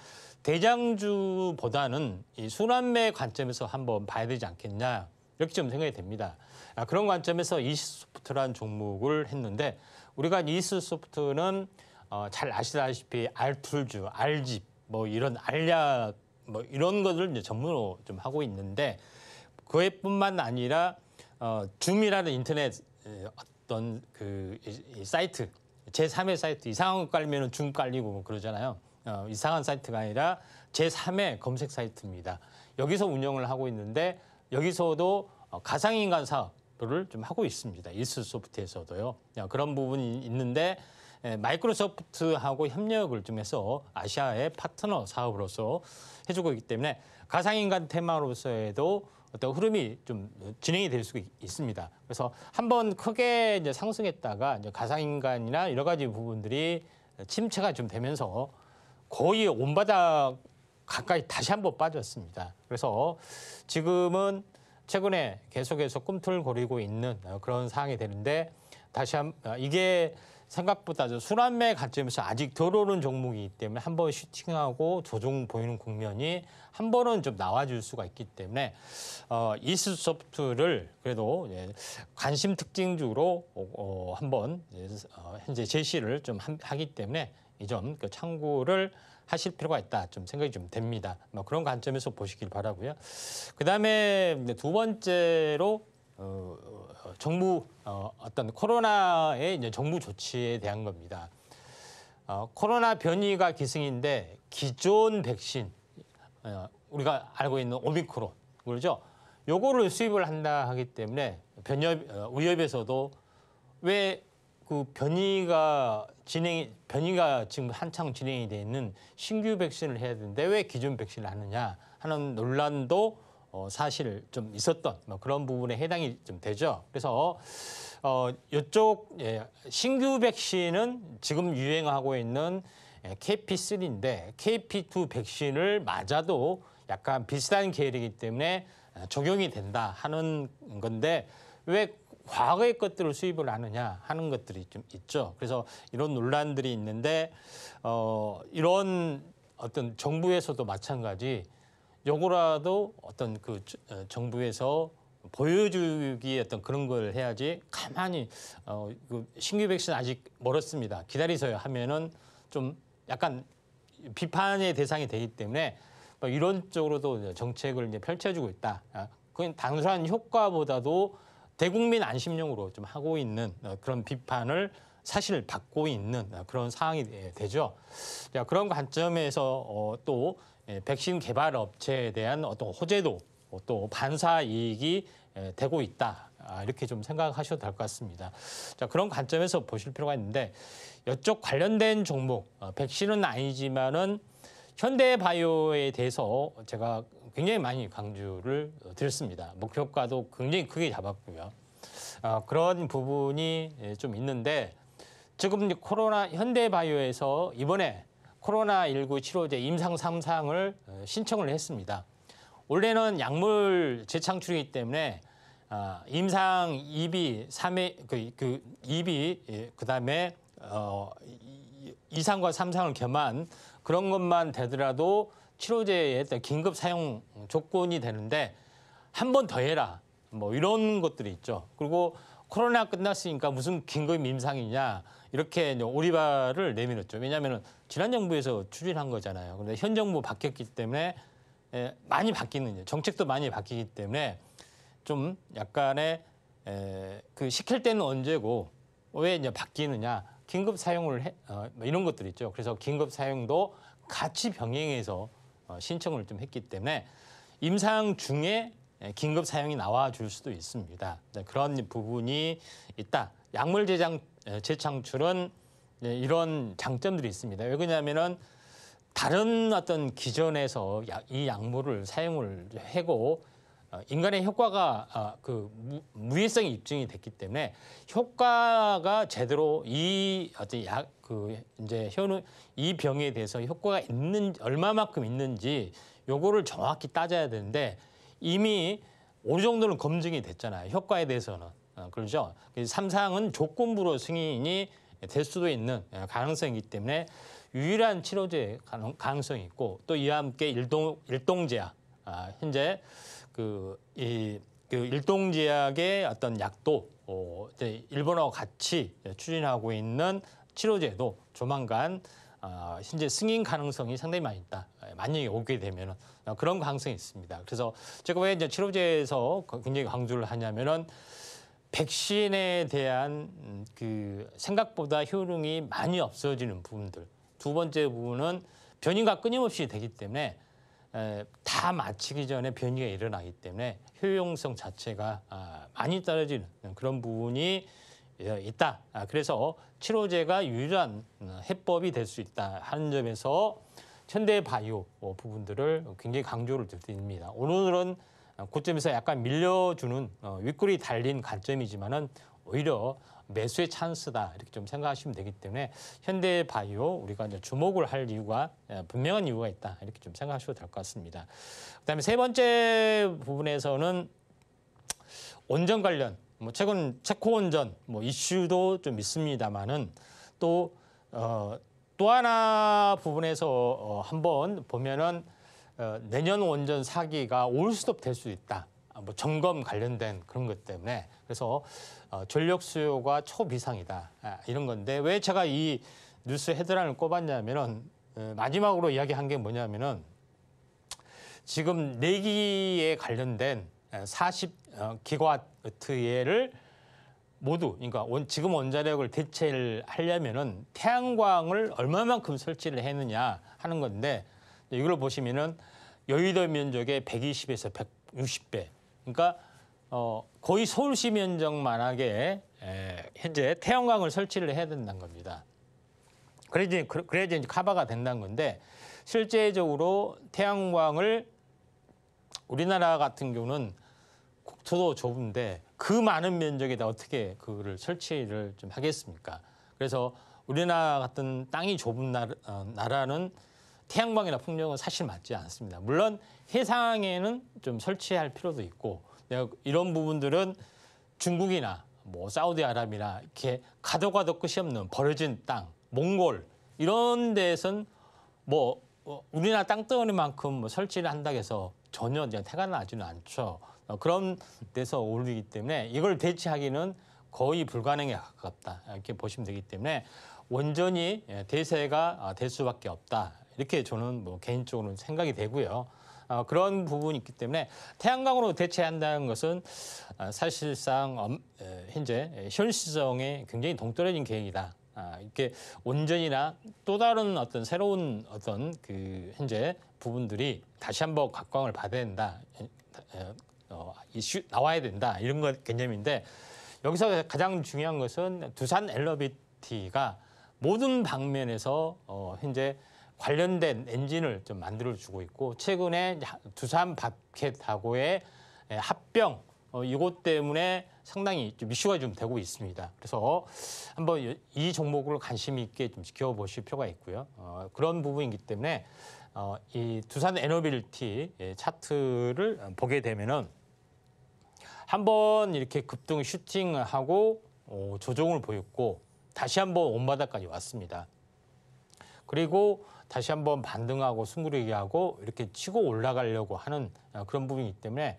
B: 대장주보다는 이 순환매 관점에서 한번 봐야 되지 않겠냐 이렇게 좀 생각이 됩니다. 아, 그런 관점에서 이스소프트라는 종목을 했는데 우리가 이스소프트는 어, 잘 아시다시피 알툴주, 알집 뭐 이런 알약 뭐 이런 것을 이제 전문으로 좀 하고 있는데 그에뿐만 아니라 어, 줌이라는 인터넷 어떤 그 사이트 제3의 사이트 이상한 거 깔면은 줌 깔리고 뭐 그러잖아요. 어, 이상한 사이트가 아니라 제3의 검색 사이트입니다. 여기서 운영을 하고 있는데 여기서도 어, 가상인간 사업을 좀 하고 있습니다. 일스소프트에서도요. 어, 그런 부분이 있는데 에, 마이크로소프트하고 협력을 좀 해서 아시아의 파트너 사업으로서 해주고 있기 때문에 가상인간 테마로서에도 어떤 흐름이 좀 진행이 될 수 있습니다. 그래서 한번 크게 이제 상승했다가 이제 가상인간이나 여러 가지 부분들이 침체가 좀 되면서 거의 온바닥 가까이 다시 한번 빠졌습니다. 그래서 지금은 최근에 계속해서 꿈틀거리고 있는 그런 상황이 되는데 다시 한 아, 이게 생각보다 순환매 관점에서 아직 덜 오른 종목이기 때문에 한 번 슈팅하고 조종 보이는 국면이 한 번은 좀 나와줄 수가 있기 때문에 어, 이스소프트를 그래도 예, 관심 특징주로 어, 어, 한번 예, 어, 현재 제시를 좀 하기 때문에 이점 그 참고를 하실 필요가 있다. 좀 생각이 좀 됩니다. 뭐 그런 관점에서 보시길 바라고요. 그다음에 두 번째로 어, 어, 정부 어, 어떤 코로나의 이제 정부 조치에 대한 겁니다. 어, 코로나 변이가 기승인데 기존 백신 어, 우리가 알고 있는 오미크론 그러죠. 요거를 수입을 한다 하기 때문에 변협 어, 위협에서도 왜 그 변이가 진행이 변이가 지금 한창 진행이 돼 있는 신규 백신을 해야 되는데 왜 기존 백신을 하느냐 하는 논란도 어, 사실 좀 있었던 뭐 그런 부분에 해당이 좀 되죠. 그래서 어, 이쪽 예, 신규 백신은 지금 유행하고 있는 KP3인데 예, KP2 백신을 맞아도 약간 비슷한 계열이기 때문에 아, 적용이 된다 하는 건데 왜 과거의 것들을 수입을 하느냐 하는 것들이 좀 있죠. 그래서 이런 논란들이 있는데 어, 이런 어떤 정부에서도 마찬가지 요거라도 어떤 그 어, 정부에서 보여주기 어떤 그런 걸 해야지 가만히 어, 그 신규 백신 아직 멀었습니다. 기다리세요 하면은 좀 약간 비판의 대상이 되기 때문에 뭐 이런 쪽으로도 정책을 이제 펼쳐주고 있다. 아, 그건 단순한 효과보다도 대국민 안심용으로 좀 하고 있는 어, 그런 비판을 사실 받고 있는 어, 그런 상황이 예, 되죠. 자, 그런 관점에서 어, 또 예, 백신 개발 업체에 대한 어떤 호재도 또 반사 이익이 예, 되고 있다. 아, 이렇게 좀 생각하셔도 될 것 같습니다. 자, 그런 관점에서 보실 필요가 있는데 이쪽 관련된 종목, 백신은 아니지만은 현대바이오에 대해서 제가 굉장히 많이 강조를 어, 드렸습니다. 목표가도 굉장히 크게 잡았고요. 어, 그런 부분이 예, 좀 있는데 지금 코로나 현대바이오에서 이번에 코로나19 치료제 임상 삼상을 어, 신청을 했습니다. 원래는 약물 재창출이기 때문에 어, 임상 2비, 3회, 그, 그 2비, 예, 그 다음에 어, 이상과 삼상을 겸한 그런 것만 되더라도 치료제에 대한 긴급 사용 조건이 되는데 한 번 더 해라 뭐 이런 것들이 있죠. 그리고 코로나 끝났으니까 무슨 긴급 임상이냐 이렇게 오리발을 내밀었죠. 왜냐하면 지난 정부에서 추진한 거잖아요. 그런데 현 정부 바뀌었기 때문에 예, 많이 바뀌는 정책도 많이 바뀌기 때문에 좀 약간의 에, 그 시킬 때는 언제고 왜 이제 바뀌느냐 긴급 사용을 해, 어, 뭐 이런 것들 있죠. 그래서 긴급 사용도 같이 병행해서 어, 신청을 좀 했기 때문에 임상 중에 예, 긴급 사용이 나와 줄 수도 있습니다. 네, 그런 부분이 있다. 약물 재장, 예, 재창출은 예, 이런 장점들이 있습니다. 왜 그러냐면은 다른 어떤 기전에서 이 약물을 사용을 하고 어, 인간의 효과가 어, 그 무일성이 입증이 됐기 때문에 효과가 제대로 이 어떤 약그 이제 현우 이 병에 대해서 효과가 있는 얼마만큼 있는지 요거를 정확히 따져야 되는데 이미 어느 정도는 검증이 됐잖아요. 효과에 대해서는 어, 그렇죠. 그 삼상은 조건부로 승인이 될 수도 있는 가능성이기 때문에 유일한 치료제 가능성이 있고 또 이와 함께 일동 일동제약 아, 현재 그, 이, 그 일동제약의 어떤 약도 어, 이제 일본하고 같이 추진하고 있는 치료제도 조만간 어, 현재 승인 가능성이 상당히 많이 있다. 예, 만약에 오게 되면 은 그런 가능성이 있습니다. 그래서 제가 왜 이제 치료제에서 그 굉장히 강조를 하냐면은 백신에 대한 음, 그 생각보다 효능이 많이 없어지는 부분들. 두 번째 부분은 변이가 끊임없이 되기 때문에 다 마치기 전에 변이가 일어나기 때문에 효용성 자체가 아, 많이 떨어지는 그런 부분이 예, 있다. 아, 그래서 치료제가 유일한 어, 해법이 될 수 있다 하는 점에서 현대 바이오 부분들을 굉장히 강조를 드립니다. 오늘은 고점에서 약간 밀려주는 어, 윗골이 달린 관점이지만은 오히려 매수의 찬스다 이렇게 좀 생각하시면 되기 때문에 현대바이오 우리가 이제 주목을 할 이유가 예, 분명한 이유가 있다 이렇게 좀 생각하셔도 될 것 같습니다. 그다음에 세 번째 부분에서는 온전 관련 뭐 최근 체코 온전 뭐 이슈도 좀 있습니다만은 또 어, 또 하나 부분에서 어, 한번 보면은 어, 내년 온전 사기가 올 수도 될 수 있다. 아, 뭐 점검 관련된 그런 것 때문에 그래서 어, 전력 수요가 초비상이다 아, 이런 건데 왜 제가 이 뉴스 헤드라인을 꼽았냐면은 어, 마지막으로 이야기한 게 뭐냐면은 지금 내기에 관련된 40기가와트의를 어, 모두 그러니까 원, 지금 원자력을 대체를 하려면은 태양광을 얼마만큼 설치를 했느냐 하는 건데 이걸 보시면은 여의도 면적의 120에서 160배 그러니까 어, 거의 서울시 면적만하게 에, 현재 태양광을 설치를 해야 된다는 겁니다. 그래야지, 그, 그래야지 이제 커버가 된다는 건데 실제적으로 태양광을 우리나라 같은 경우는 국토도 좁은데 그 많은 면적에다 어떻게 그거를 설치를 좀 하겠습니까? 그래서 우리나라 같은 땅이 좁은 어, 나라는 태양광이나 풍력은 사실 맞지 않습니다. 물론 해상에는 좀 설치할 필요도 있고 이런 부분들은 중국이나 뭐사우디아라이나 이렇게 가도 가도 끝이 없는 버려진 땅, 몽골 이런 데에선 뭐 어, 우리나라 땅덩어리만큼 뭐 설치를 한다고 해서 전혀 이제 태가 나지는 않죠. 어, 그런 데서 오르기 때문에 이걸 대체하기는 거의 불가능에 가깝다 이렇게 보시면 되기 때문에 온전히 예, 대세가 아, 될 수밖에 없다 이렇게 저는 뭐 개인적으로 생각이 되고요. 어, 그런 부분이 있기 때문에 태양광으로 대체한다는 것은 어, 사실상 음, 현재 현실성에 굉장히 동떨어진 계획이다. 아, 이렇게 온전이나 또 다른 어떤 새로운 어떤 그 현재 부분들이 다시 한번 각광을 받아야 된다. 어, 이슈 나와야 된다. 이런 것 개념인데 여기서 가장 중요한 것은 두산 엘러비티가 모든 방면에서 어, 현재 관련된 엔진을 좀 만들어 주고 있고 최근에 두산 바켓하고의 예, 합병 어, 이것 때문에 상당히 좀 이슈가 좀 되고 있습니다. 그래서 한번 이 종목을 관심 있게 좀 지켜보실 필요가 있고요. 어, 그런 부분이기 때문에 어, 이 두산 에너빌티 예, 차트를 보게 되면은 한번 이렇게 급등 슈팅하고 어, 조정을 보였고 다시 한번 온바닥까지 왔습니다. 그리고 다시 한번 반등하고 숨구르기하고 이렇게 치고 올라가려고 하는 아, 그런 부분이기 때문에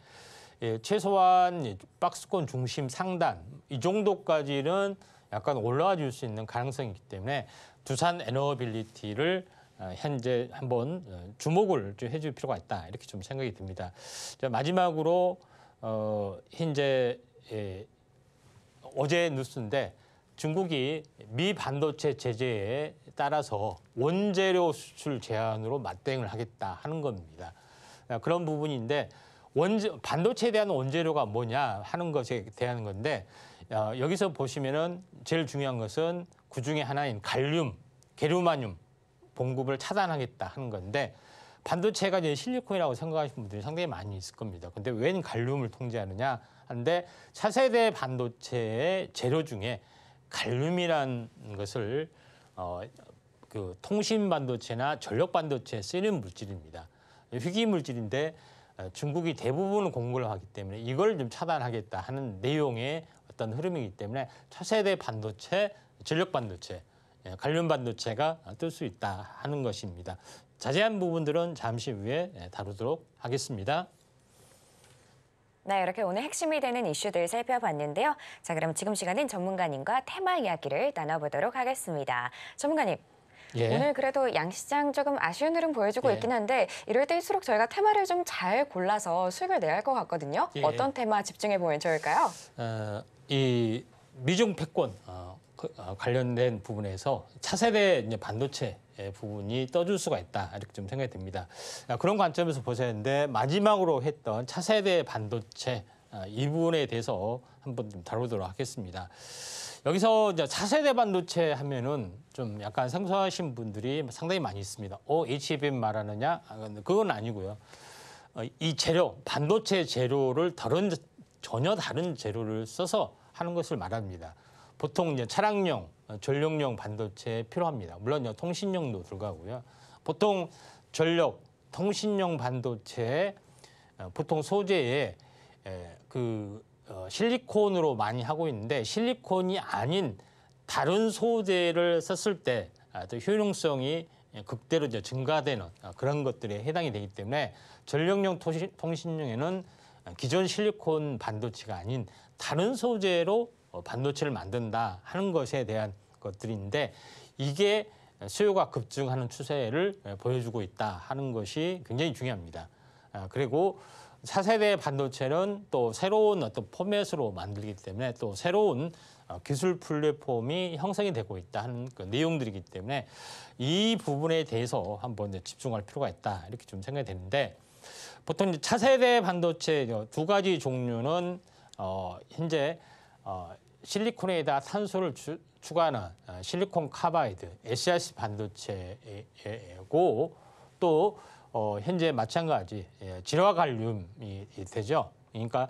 B: 예, 최소한 박스권 중심 상단 이 정도까지는 약간 올라와 줄 수 있는 가능성이 있기 때문에 두산 에너빌리티를 아, 현재 한번 어, 주목을 좀 해줄 필요가 있다 이렇게 좀 생각이 듭니다. 자, 마지막으로 어, 현재 예, 어제 뉴스인데 중국이 미 반도체 제재에 따라서 원재료 수출 제한으로 맞대응을 하겠다 하는 겁니다. 아, 그런 부분인데 원재, 반도체에 대한 원재료가 뭐냐 하는 것에 대한 건데 아, 여기서 보시면은 제일 중요한 것은 그 중에 하나인 갈륨, 게르마늄 공급을 차단하겠다 하는 건데 반도체가 이제 실리콘이라고 생각하시는 분들이 상당히 많이 있을 겁니다. 근데 웬 갈륨을 통제하느냐 하는데 차세대 반도체의 재료 중에 갈륨이라는 것을 어, 그 통신 반도체나 전력 반도체에 쓰이는 물질입니다. 희귀 물질인데 어, 중국이 대부분 공급을 하기 때문에 이걸 좀 차단하겠다 하는 내용의 어떤 흐름이기 때문에 차세대 반도체, 전력 반도체, 예, 갈륨 반도체가 뜰 수 있다 하는 것입니다. 자세한 부분들은 잠시 후에 예, 다루도록 하겠습니다.
A: 네, 이렇게 오늘 핵심이 되는 이슈들 살펴봤는데요. 자, 그럼 지금 시간은 전문가님과 테마 이야기를 나눠보도록 하겠습니다. 전문가님, 예. 오늘 그래도 양시장 조금 아쉬운 흐름 보여주고 예. 있긴 한데 이럴 때일수록 저희가 테마를 좀 잘 골라서 수익을 내야 할 것 같거든요. 예. 어떤 테마 집중해 보면 좋을까요?
B: 어, 이 미중 패권, 어, 그, 어, 관련된 부분에서 차세대 반도체 예, 부분이 떠줄 수가 있다 이렇게 좀 생각이 듭니다. 아, 그런 관점에서 보셨는데 마지막으로 했던 차세대 반도체 아, 이 부분에 대해서 한번 좀 다루도록 하겠습니다. 여기서 이제 차세대 반도체 하면은 좀 약간 생소하신 분들이 상당히 많이 있습니다. 어, HBM 말하느냐? 아, 그건 아니고요. 어, 이 재료, 반도체 재료를 다른 전혀 다른 재료를 써서 하는 것을 말합니다. 보통 이제 차량용, 전력용 반도체 필요합니다. 물론 통신용도 들어가고요. 보통 전력, 통신용 반도체 어, 보통 소재에 그 어, 실리콘으로 많이 하고 있는데 실리콘이 아닌 다른 소재를 썼을 때또 효용성이 극대로 증가되는 어, 그런 것들에 해당이 되기 때문에 전력용 통신, 통신용에는 기존 실리콘 반도체가 아닌 다른 소재로 어, 반도체를 만든다 하는 것에 대한 것들인데 이게 수요가 급증하는 추세를 예, 보여주고 있다 하는 것이 굉장히 중요합니다. 아, 그리고 차세대 반도체는 또 새로운 어떤 포맷으로 만들기 때문에 또 새로운 어, 기술 플랫폼이 형성이 되고 있다 하는 그 내용들이기 때문에 이 부분에 대해서 한번 집중할 필요가 있다 이렇게 좀 생각이 되는데 보통 차세대 반도체 두 가지 종류는 어 현재 어 실리콘에다 산소를 주, 추가하는 아, 실리콘 카바이드 SRC 반도체고 또 어, 현재 마찬가지 예, 질화갈륨이 되죠. 그러니까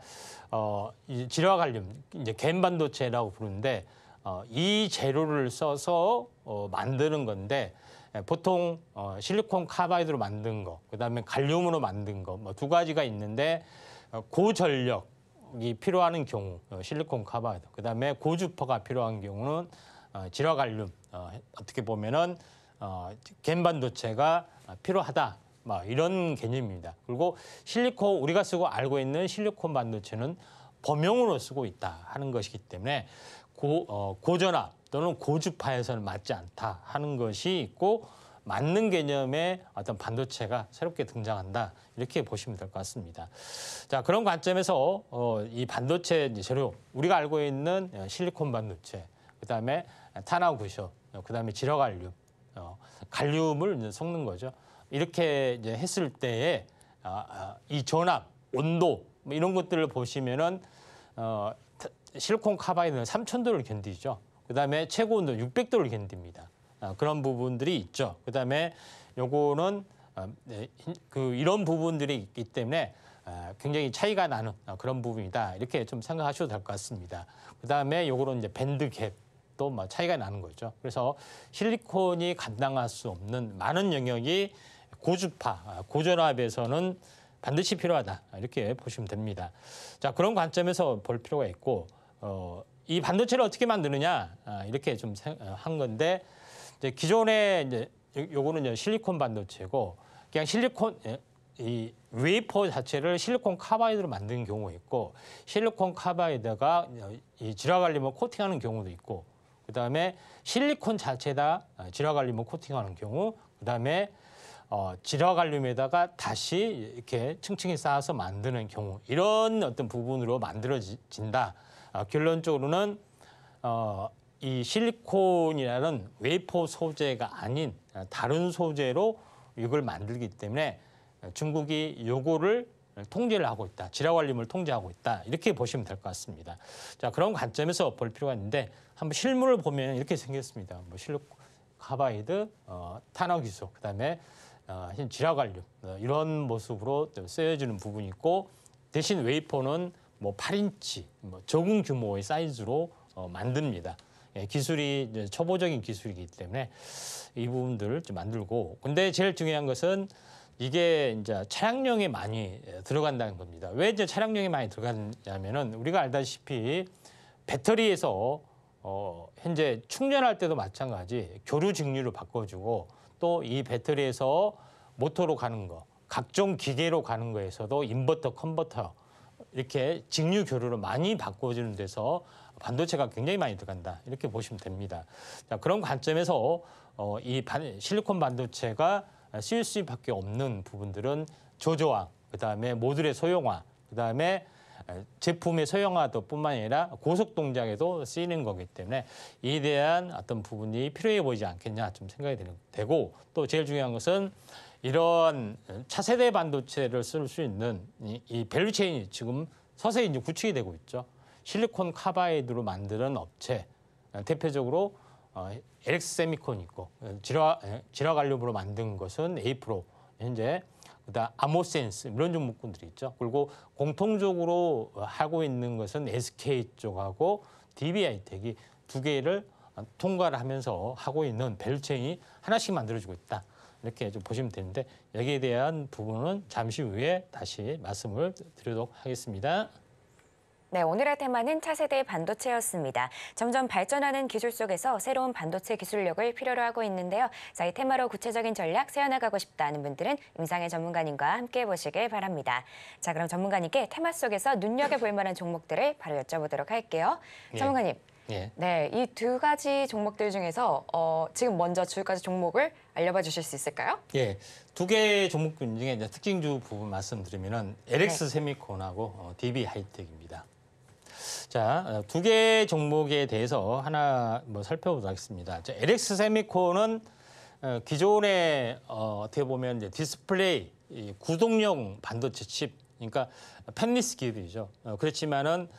B: 어, 이 질화갈륨 이제 겐 반도체라고 부르는데 어, 이 재료를 써서 어, 만드는 건데 예, 보통 어, 실리콘 카바이드로 만든 거, 그다음에 갈륨으로 만든 거뭐두 가지가 있는데 어, 고전력 이 필요하는 경우 어, 실리콘 카바이드 그다음에 고주파가 필요한 경우는 어, 질화갈륨 어, 어떻게 보면은 겐반도체가 필요하다 막 뭐 이런 개념입니다. 그리고 실리콘 우리가 쓰고 알고 있는 실리콘 반도체는 범용으로 쓰고 있다 하는 것이기 때문에 고, 어, 고전압 또는 고주파에서는 맞지 않다 하는 것이 있고 맞는 개념의 어떤 반도체가 새롭게 등장한다 이렇게 보시면 될 것 같습니다. 자 그런 관점에서 어, 이 반도체 재료 우리가 알고 있는 어, 실리콘 반도체 그다음에 탄화구쇼 어, 그다음에 질화갈륨 어, 갈륨을 섞는 거죠. 이렇게 이제 했을 때에 아, 아, 이 전압, 온도 뭐 이런 것들을 보시면은 어, 실리콘 카바이드는 3,000도를 견디죠. 그다음에 최고 온도 600도를 견딥니다. 아, 그런 부분들이 있죠. 그다음에 요거는 아, 네, 그 이런 부분들이 있기 때문에 아, 굉장히 차이가 나는 어, 그런 부분이다 이렇게 좀 생각하셔도 될 것 같습니다. 그 다음에 요거는 이제 밴드 갭. 뭐 또 차이가 나는 거죠. 그래서 실리콘이 감당할 수 없는 많은 영역이 고주파, 아, 고전압에서는 반드시 필요하다 이렇게 보시면 됩니다. 자 그런 관점에서 볼 필요가 있고 어, 이 반도체를 어떻게 만드느냐 아, 이렇게 좀한 어, 건데 이제 기존에 이제 요거는 실리콘 반도체고 그냥 실리콘 예, 이 웨이퍼 자체를 실리콘 카바이드로 만드는 경우가 있고 실리콘 카바이드가 이지라갈리모 코팅하는 경우도 있고 그다음에 실리콘 자체다 지라갈리모 아, 코팅하는 경우 그다음에 어, 지라갈륨에다가 다시 이렇게 층층이 쌓아서 만드는 경우 이런 어떤 부분으로 만들어진다. 아, 결론적으로는 어, 이 실리콘이라는 웨이퍼 소재가 아닌 아, 다른 소재로 이걸 만들기 때문에 중국이 요거를 통제를 하고 있다. 지라관림을 통제하고 있다. 이렇게 보시면 될 것 같습니다. 자, 그런 관점에서 볼 필요가 있는데 한번 실물을 보면 이렇게 생겼습니다. 뭐 실력 카바이드, 어, 탄화기소, 그다음에 어, 지라관륨 어, 이런 모습으로 쓰여지는 부분이 있고 대신 웨이퍼는 뭐 8인치 뭐 적은 규모의 사이즈로 어, 만듭니다. 예, 기술이 초보적인 기술이기 때문에 이 부분들을 좀 만들고 근데 제일 중요한 것은 이게 이제 차량용에 많이 예, 들어간다는 겁니다. 왜 이제 차량용에 많이 들어갔냐면은 우리가 알다시피 배터리에서 어 현재 충전할 때도 마찬가지 교류 직류로 바꿔주고 또 이 배터리에서 모터로 가는 거 각종 기계로 가는 거에서도 인버터 컨버터 이렇게 직류 교류로 많이 바꿔주는 데서 반도체가 굉장히 많이 들어간다 이렇게 보시면 됩니다. 자, 그런 관점에서 어, 이 반, 실리콘 반도체가 쓰일 수밖에 없는 부분들은 조조화, 그 다음에 모듈의 소형화, 그 다음에 제품의 소형화도 뿐만 아니라 고속 동작에도 쓰이는 거기 때문에 이에 대한 어떤 부분이 필요해 보이지 않겠냐 좀 생각이 되고 또 제일 중요한 것은 이런 차세대 반도체를 쓸 수 있는 이, 이 밸류체인이 지금 서서히 이제 구축이 되고 있죠. 실리콘 카바이드로 만드는 업체 대표적으로 엘엑스 어, 세미콘 있고 지라 지라 예, 갈륨으로 만든 것은 에이프로 현재 그다음 아모센스 이런 종목군들이 있죠. 그리고 공통적으로 하고 있는 것은 SK 쪽하고 DBI텍이 두 개를 통과를 하면서 하고 있는 벨체인이 하나씩 만들어지고 있다. 이렇게 좀 보시면 되는데 여기에 대한 부분은 잠시 후에 다시 말씀을 드리도록 하겠습니다. 네,
A: 오늘의 테마는 차세대 반도체였습니다. 점점 발전하는 기술 속에서 새로운 반도체 기술력을 필요로 하고 있는데요. 자, 이 테마로 구체적인 전략 세워나가고 싶다는 분들은 임상의 전문가님과 함께 보시길 바랍니다. 자, 그럼 전문가님께 테마 속에서 눈여겨볼 만한 종목들을 바로 여쭤보도록 할게요. 예. 전문가님. 예. 네, 이 두 가지 종목들 중에서 어, 지금 먼저 두까지 종목을 알려봐 주실 수 있을까요?
B: 예, 두 개의 종목 중에 특징주 부분 말씀드리면 은 LX 네. 세미콘하고 어, DB 하이텍입니다. 자, 어, 두개 종목에 대해서 하나 뭐 살펴보도록 하겠습니다. 자, LX 세미콘은 어, 기존에 어, 어떻게 보면 이제 디스플레이 이 구동용 반도체 칩, 그러니까 팬리스 기술이죠. 어, 그렇지만은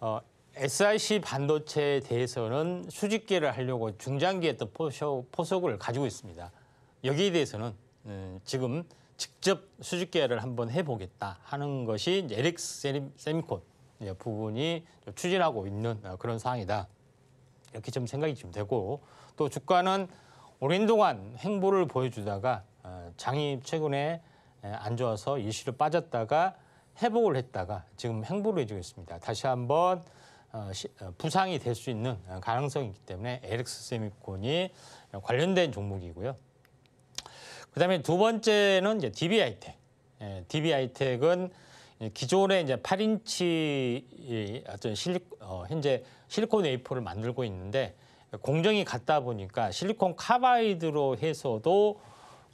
B: 어, SIC 반도체에 대해서는 수직계를 하려고 중장기에 또 포석을 가지고 있습니다. 여기에 대해서는 음, 지금 직접 수직계를 한번 해보겠다 하는 것이 LX 세미콘 예, 부분이 추진하고 있는 아, 그런 상황이다. 이렇게 좀 생각이 좀 되고 또 주가는 오랜 동안 행보를 보여주다가 아, 장이 최근에 안 좋아서 일시로 빠졌다가 회복을 했다가 지금 행보를 해주고 있습니다. 다시 한번 어, 어, 부상이 될 수 있는 어, 가능성이 있기 때문에 LX 세미콘이 관련된 종목이고요. 그다음에 두 번째는 이제 DBI텍. DBI텍은 예, 예, 기존에 이제 8인치 어떤 실리, 어, 현재 실리콘 웨이퍼를 만들고 있는데 공정이 갔다 보니까 실리콘 카바이드로 해서도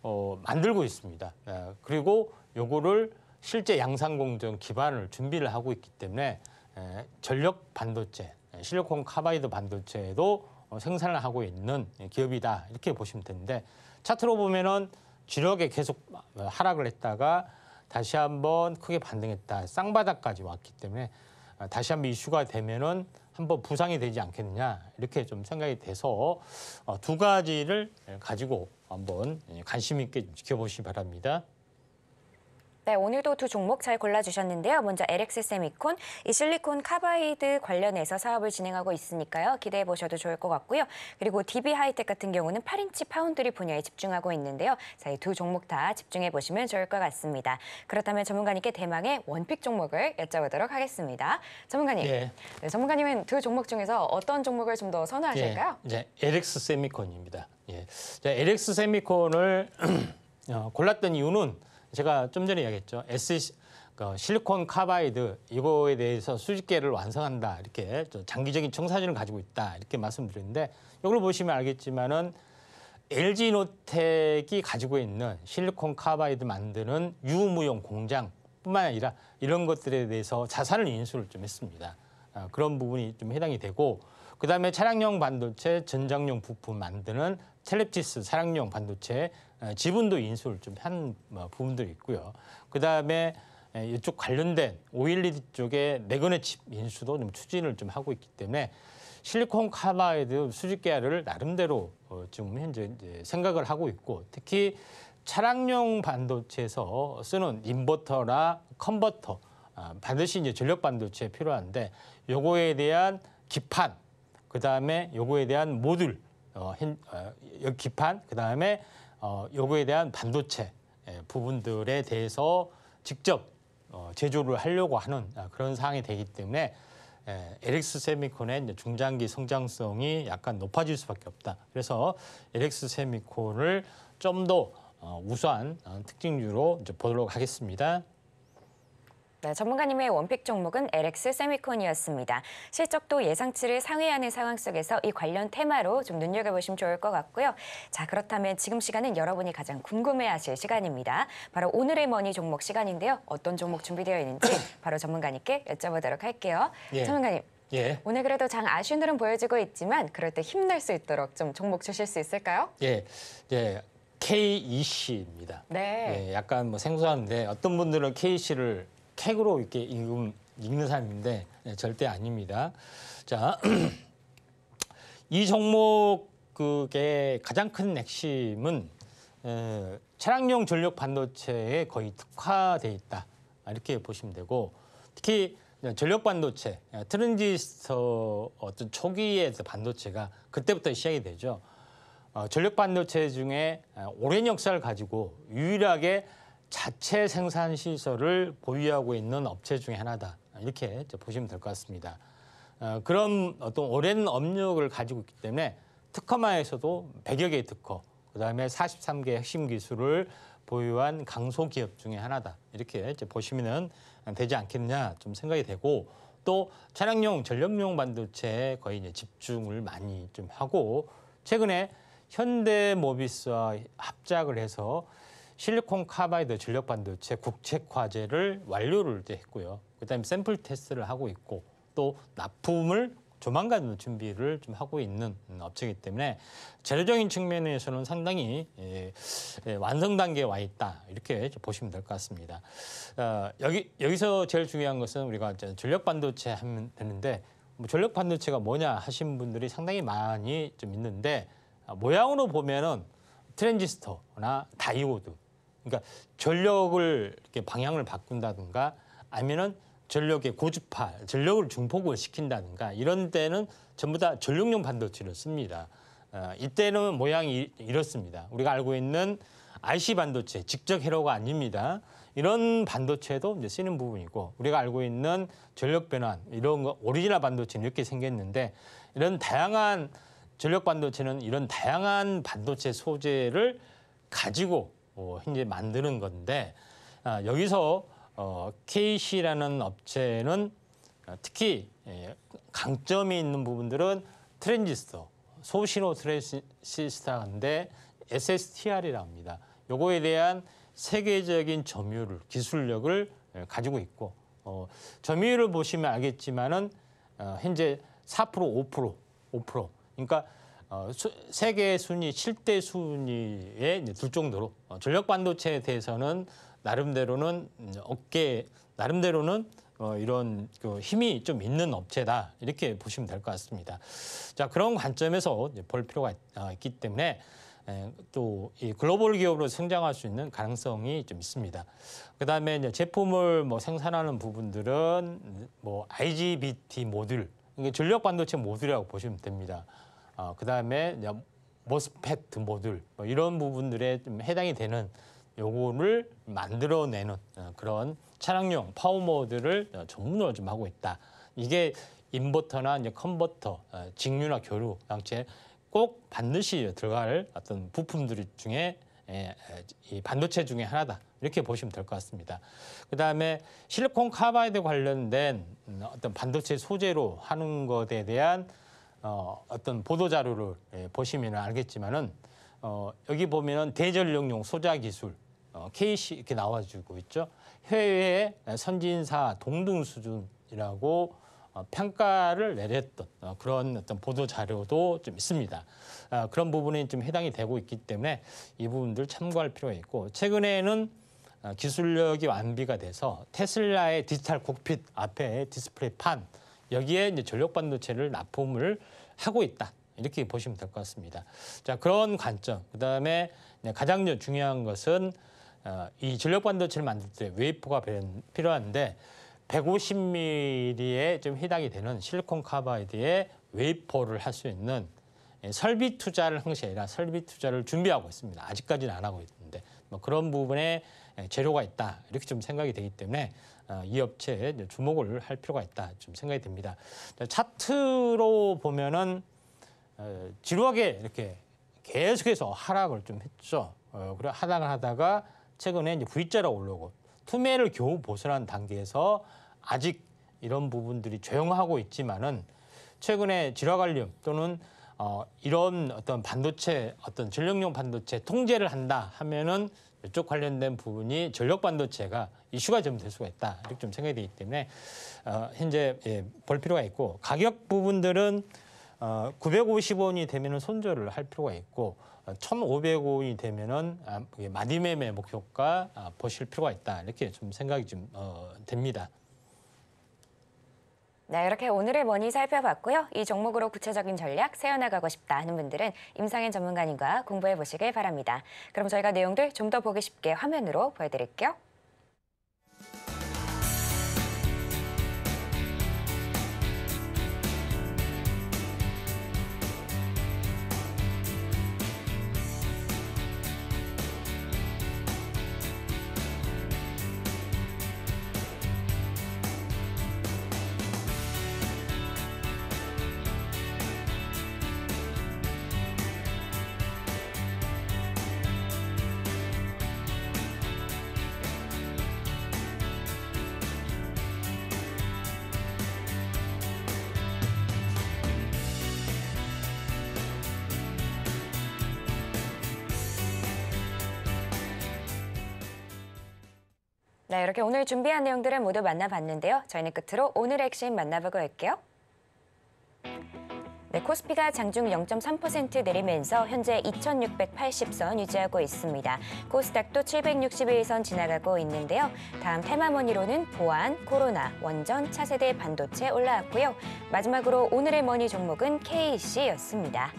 B: 어, 만들고 있습니다. 예, 그리고 요거를 실제 양산 공정 기반을 준비를 하고 있기 때문에 예, 전력 반도체, 예, 실리콘 카바이드 반도체도 어, 생산을 하고 있는 기업이다 이렇게 보시면 되는데 차트로 보면은 주력에 계속 어, 하락을 했다가 다시 한번 크게 반등했다. 쌍바닥까지 왔기 때문에 아, 다시 한번 이슈가 되면은 한번 부상이 되지 않겠느냐 이렇게 좀 생각이 돼서 어, 두 가지를 가지고 한번 예, 관심 있게 지켜보시기 바랍니다.
A: 네, 오늘도 두 종목 잘 골라주셨는데요. 먼저 LX 세미콘, 이 실리콘 카바이드 관련해서 사업을 진행하고 있으니까요. 기대해 보셔도 좋을 것 같고요. 그리고 DB 하이텍 같은 경우는 8인치 파운드리 분야에 집중하고 있는데요. 자, 이 두 종목 다 집중해 보시면 좋을 것 같습니다. 그렇다면 전문가님께 대망의 원픽 종목을 여쭤보도록 하겠습니다. 전문가님, 네. 네, 전문가님은 두 종목 중에서 어떤 종목을 좀 더 선호하실까요?
B: 예. 네, 네, LX 세미콘입니다. 예. 자, LX 세미콘을 [CLEARS THROAT] 어, 골랐던 이유는 제가 좀 전에 이야기했죠. S 그 실리콘 카바이드 이거에 대해서 수직계를 완성한다 이렇게 장기적인 청사진을 가지고 있다 이렇게 말씀드렸는데 이걸 보시면 알겠지만은 LG 노텍이 가지고 있는 실리콘 카바이드 만드는 유무용 공장뿐만 아니라 이런 것들에 대해서 자산을 인수를 좀 했습니다. 아, 그런 부분이 좀 해당이 되고 그다음에 차량용 반도체, 전장용 부품 만드는 텔레티스 차량용 반도체 예, 지분도 인수를 좀한 뭐, 부분들이 있고요. 그다음에 예, 이쪽 관련된 오일리드 쪽에 매그네 칩 인수도 좀 추진을 좀 하고 있기 때문에 실리콘 카바이드 수직 계열을 나름대로 어, 지금 현재 생각을 하고 있고 특히 차량용 반도체에서 쓰는 인버터나 컨버터 아, 반드시 이제 전력 반도체 필요한데 요거에 대한 기판 그다음에 요거에 대한 모듈 어, 어 기판 그다음에 어, 요거에 대한 반도체 예, 부분들에 대해서 직접 어, 제조를 하려고 하는 아, 그런 상황이 되기 때문에 예, LX 세미콘의 중장기 성장성이 약간 높아질 수밖에 없다. 그래서 LX 세미콘을 좀더 어, 우수한 어, 특징주로 보도록 하겠습니다.
A: 네, 전문가님의 원픽 종목은 LX 세미콘이었습니다. 실적도 예상치를 상회하는 상황 속에서 이 관련 테마로 좀 눈여겨보시면 좋을 것 같고요. 자, 그렇다면 지금 시간은 여러분이 가장 궁금해하실 시간입니다. 바로 오늘의 머니 종목 시간인데요. 어떤 종목 준비되어 있는지 [COUGHS] 바로 전문가님께 여쭤보도록 할게요. 예. 전문가님, 예. 오늘 그래도 장 아쉬운 흐름 보여지고 있지만 그럴 때 힘낼 수 있도록 좀 종목 주실 수 있을까요?
B: 예, 예. 네, KEC입니다.
A: 네. 예,
B: 약간 뭐 생소한데 어떤 분들은 KEC를 책으로 이렇게 읽음, 읽는 사람인데 네, 절대 아닙니다. 자, [CLEARS THROAT] 이 종목 의 가장 큰 핵심은 에, 예, 차량용 전력 반도체에 거의 특화돼 있다 이렇게 보시면 되고 특히 전력 반도체 예, 트랜지스터 어떤 초기의 반도체가 그때부터 시작이 되죠. 어, 전력 반도체 중에 오랜 역사를 가지고 유일하게 자체 생산 시설을 보유하고 있는 업체 중에 하나다. 이렇게 보시면 될 것 같습니다. 어, 그런 어떤 오랜 업력을 가지고 있기 때문에 특허마에서도 100여 개의 특허, 그다음에 43개의 핵심 기술을 보유한 강소 기업 중에 하나다. 이렇게 보시면 되지 않겠냐 좀 생각이 되고 또 차량용 전력용 반도체에 거의 이제 집중을 많이 좀 하고 최근에 현대모비스와 합작을 해서 실리콘 카바이드 전력 반도체 국책 과제를 완료를 했고요. 그다음에 샘플 테스트를 하고 있고 또 납품을 조만간 준비를 좀 하고 있는 업체이기 때문에 재료적인 측면에서는 상당히 예, 예, 완성 단계에 와 있다 이렇게 보시면 될 것 같습니다. 어, 여기 여기서 제일 중요한 것은 우리가 전력 반도체 하면 되는데 뭐 전력 반도체가 뭐냐 하신 분들이 상당히 많이 좀 있는데 아, 모양으로 보면은 트랜지스터나 다이오드 그러니까 전력을 이렇게 방향을 바꾼다든가 아니면은 전력의 고주파, 전력을 중폭을 시킨다든가 이런 때는 전부 다 전력용 반도체를 씁니다. 어, 이때는 모양이 이렇습니다. 우리가 알고 있는 IC 반도체, 직접 회로가 아닙니다. 이런 반도체도 이제 쓰는 부분이고 우리가 알고 있는 전력 변환 이런 거 오리지널 반도체는 이렇게 생겼는데 이런 다양한 전력 반도체는 이런 다양한 반도체 소재를 가지고 어, 현재 만드는 건데 아, 여기서 어, KC라는 업체는 아, 특히 예, 강점이 있는 부분들은 트랜지스터, 소신호 트랜시스터인데 SSTR이라 합니다. 요거에 대한 세계적인 점유율, 기술력을 예, 가지고 있고 어, 점유율을 보시면 알겠지만은 어, 현재 4% 5% 5% 그러니까 어, 수, 세계 순위, 7대 순위에 둘 정도로 어, 전력 반도체에 대해서는 나름대로는 음, 어깨 나름대로는 어, 이런 그 힘이 좀 있는 업체다 이렇게 보시면 될 것 같습니다. 자 그런 관점에서 이제 볼 필요가 있, 어, 있기 때문에 또이 글로벌 기업으로 성장할 수 있는 가능성이 좀 있습니다. 그다음에 이제 제품을 뭐 생산하는 부분들은 뭐 IGBT 모듈, 이게 전력 반도체 모듈이라고 보시면 됩니다. 어, 그다음에 모스펫 모듈 뭐 이런 부분들에 좀 해당이 되는 요거를 만들어내는 어, 그런 차량용 파워 모드를 어, 전문으로 좀 하고 있다. 이게 인버터나 이제 컨버터, 어, 직류나 교류 양체 꼭 반드시 들어갈 어떤 부품들 중에 예, 예, 이 반도체 중에 하나다 이렇게 보시면 될 것 같습니다. 그 다음에 실리콘 카바이드 관련된 음, 어떤 반도체 소재로 하는 것에 대한 어, 어떤 보도 자료를 예, 보시면 알겠지만은 어, 여기 보면은 대전력용 소자 기술 어, KC 이렇게 나와주고 있죠. 해외 선진사 동등 수준이라고 어, 평가를 내렸던 어, 그런 어떤 보도 자료도 좀 있습니다. 어, 그런 부분이 좀 해당이 되고 있기 때문에 이 부분들 참고할 필요가 있고 최근에는 어, 기술력이 완비가 돼서 테슬라의 디지털 콕핏 앞에 디스플레이 판 여기에 이제 전력 반도체를 납품을 하고 있다. 이렇게 보시면 될 것 같습니다. 자, 그런 관점. 그다음에 가장 중요한 것은 어, 이 전력 반도체를 만들 때 웨이퍼가 필요한데 150mm에 좀 해당이 되는 실리콘 카바이드의 웨이퍼를 할 수 있는 예, 설비 투자를 한 것이 아니라 설비 투자를 준비하고 있습니다. 아직까지는 안 하고 있는데 뭐 그런 부분에 예, 재료가 있다 이렇게 좀 생각이 되기 때문에 아, 이 업체에 주목을 할 필요가 있다 좀 생각이 듭니다. 차트로 보면은 어, 지루하게 이렇게 계속해서 하락을 좀 했죠. 어, 그래 하락을 하다가 최근에 이제 V자로 올라오고 투매를 겨우 보수한 단계에서 아직 이런 부분들이 조용하고 있지만은 최근에 질화관련 또는 어, 이런 어떤 반도체 어떤 전력용 반도체 통제를 한다 하면은 이쪽 관련된 부분이 전력 반도체가 이슈가 좀 될 수가 있다 이렇게 좀 생각이 되기 때문에 어, 현재 예, 볼 필요가 있고 가격 부분들은 어, 950원이 되면은 손절을 할 필요가 있고 1,500원이 어, 되면은 아, 마디매매 목표가 아, 보실 필요가 있다 이렇게 좀 생각이 좀 어, 됩니다.
A: 네, 이렇게 오늘의 머니 살펴봤고요. 이 종목으로 구체적인 전략 세워나가고 싶다 하는 분들은 임상현 전문가님과 공부해 보시길 바랍니다. 그럼 저희가 내용들 좀 더 보기 쉽게 화면으로 보여드릴게요. 네, 이렇게 오늘 준비한 내용들을 모두 만나봤는데요. 저희는 끝으로 오늘 핵심 만나보고 올게요. 네, 코스피가 장중 0.3% 내리면서 현재 2,680선 유지하고 있습니다. 코스닥도 761선 지나가고 있는데요. 다음 테마머니로는 보안, 코로나, 원전, 차세대, 반도체 올라왔고요. 마지막으로 오늘의 머니 종목은 KC였습니다.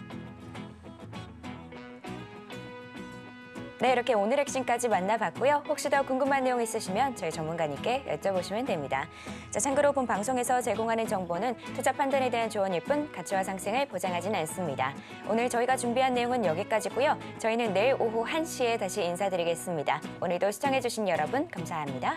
A: 네, 이렇게 오늘 핵심까지 만나봤고요. 혹시 더 궁금한 내용 있으시면 저희 전문가님께 여쭤보시면 됩니다. 자, 참고로 본 방송에서 제공하는 정보는 투자 판단에 대한 조언일 뿐 가치와 상승을 보장하진 않습니다. 오늘 저희가 준비한 내용은 여기까지고요. 저희는 내일 오후 1시에 다시 인사드리겠습니다. 오늘도 시청해주신 여러분 감사합니다.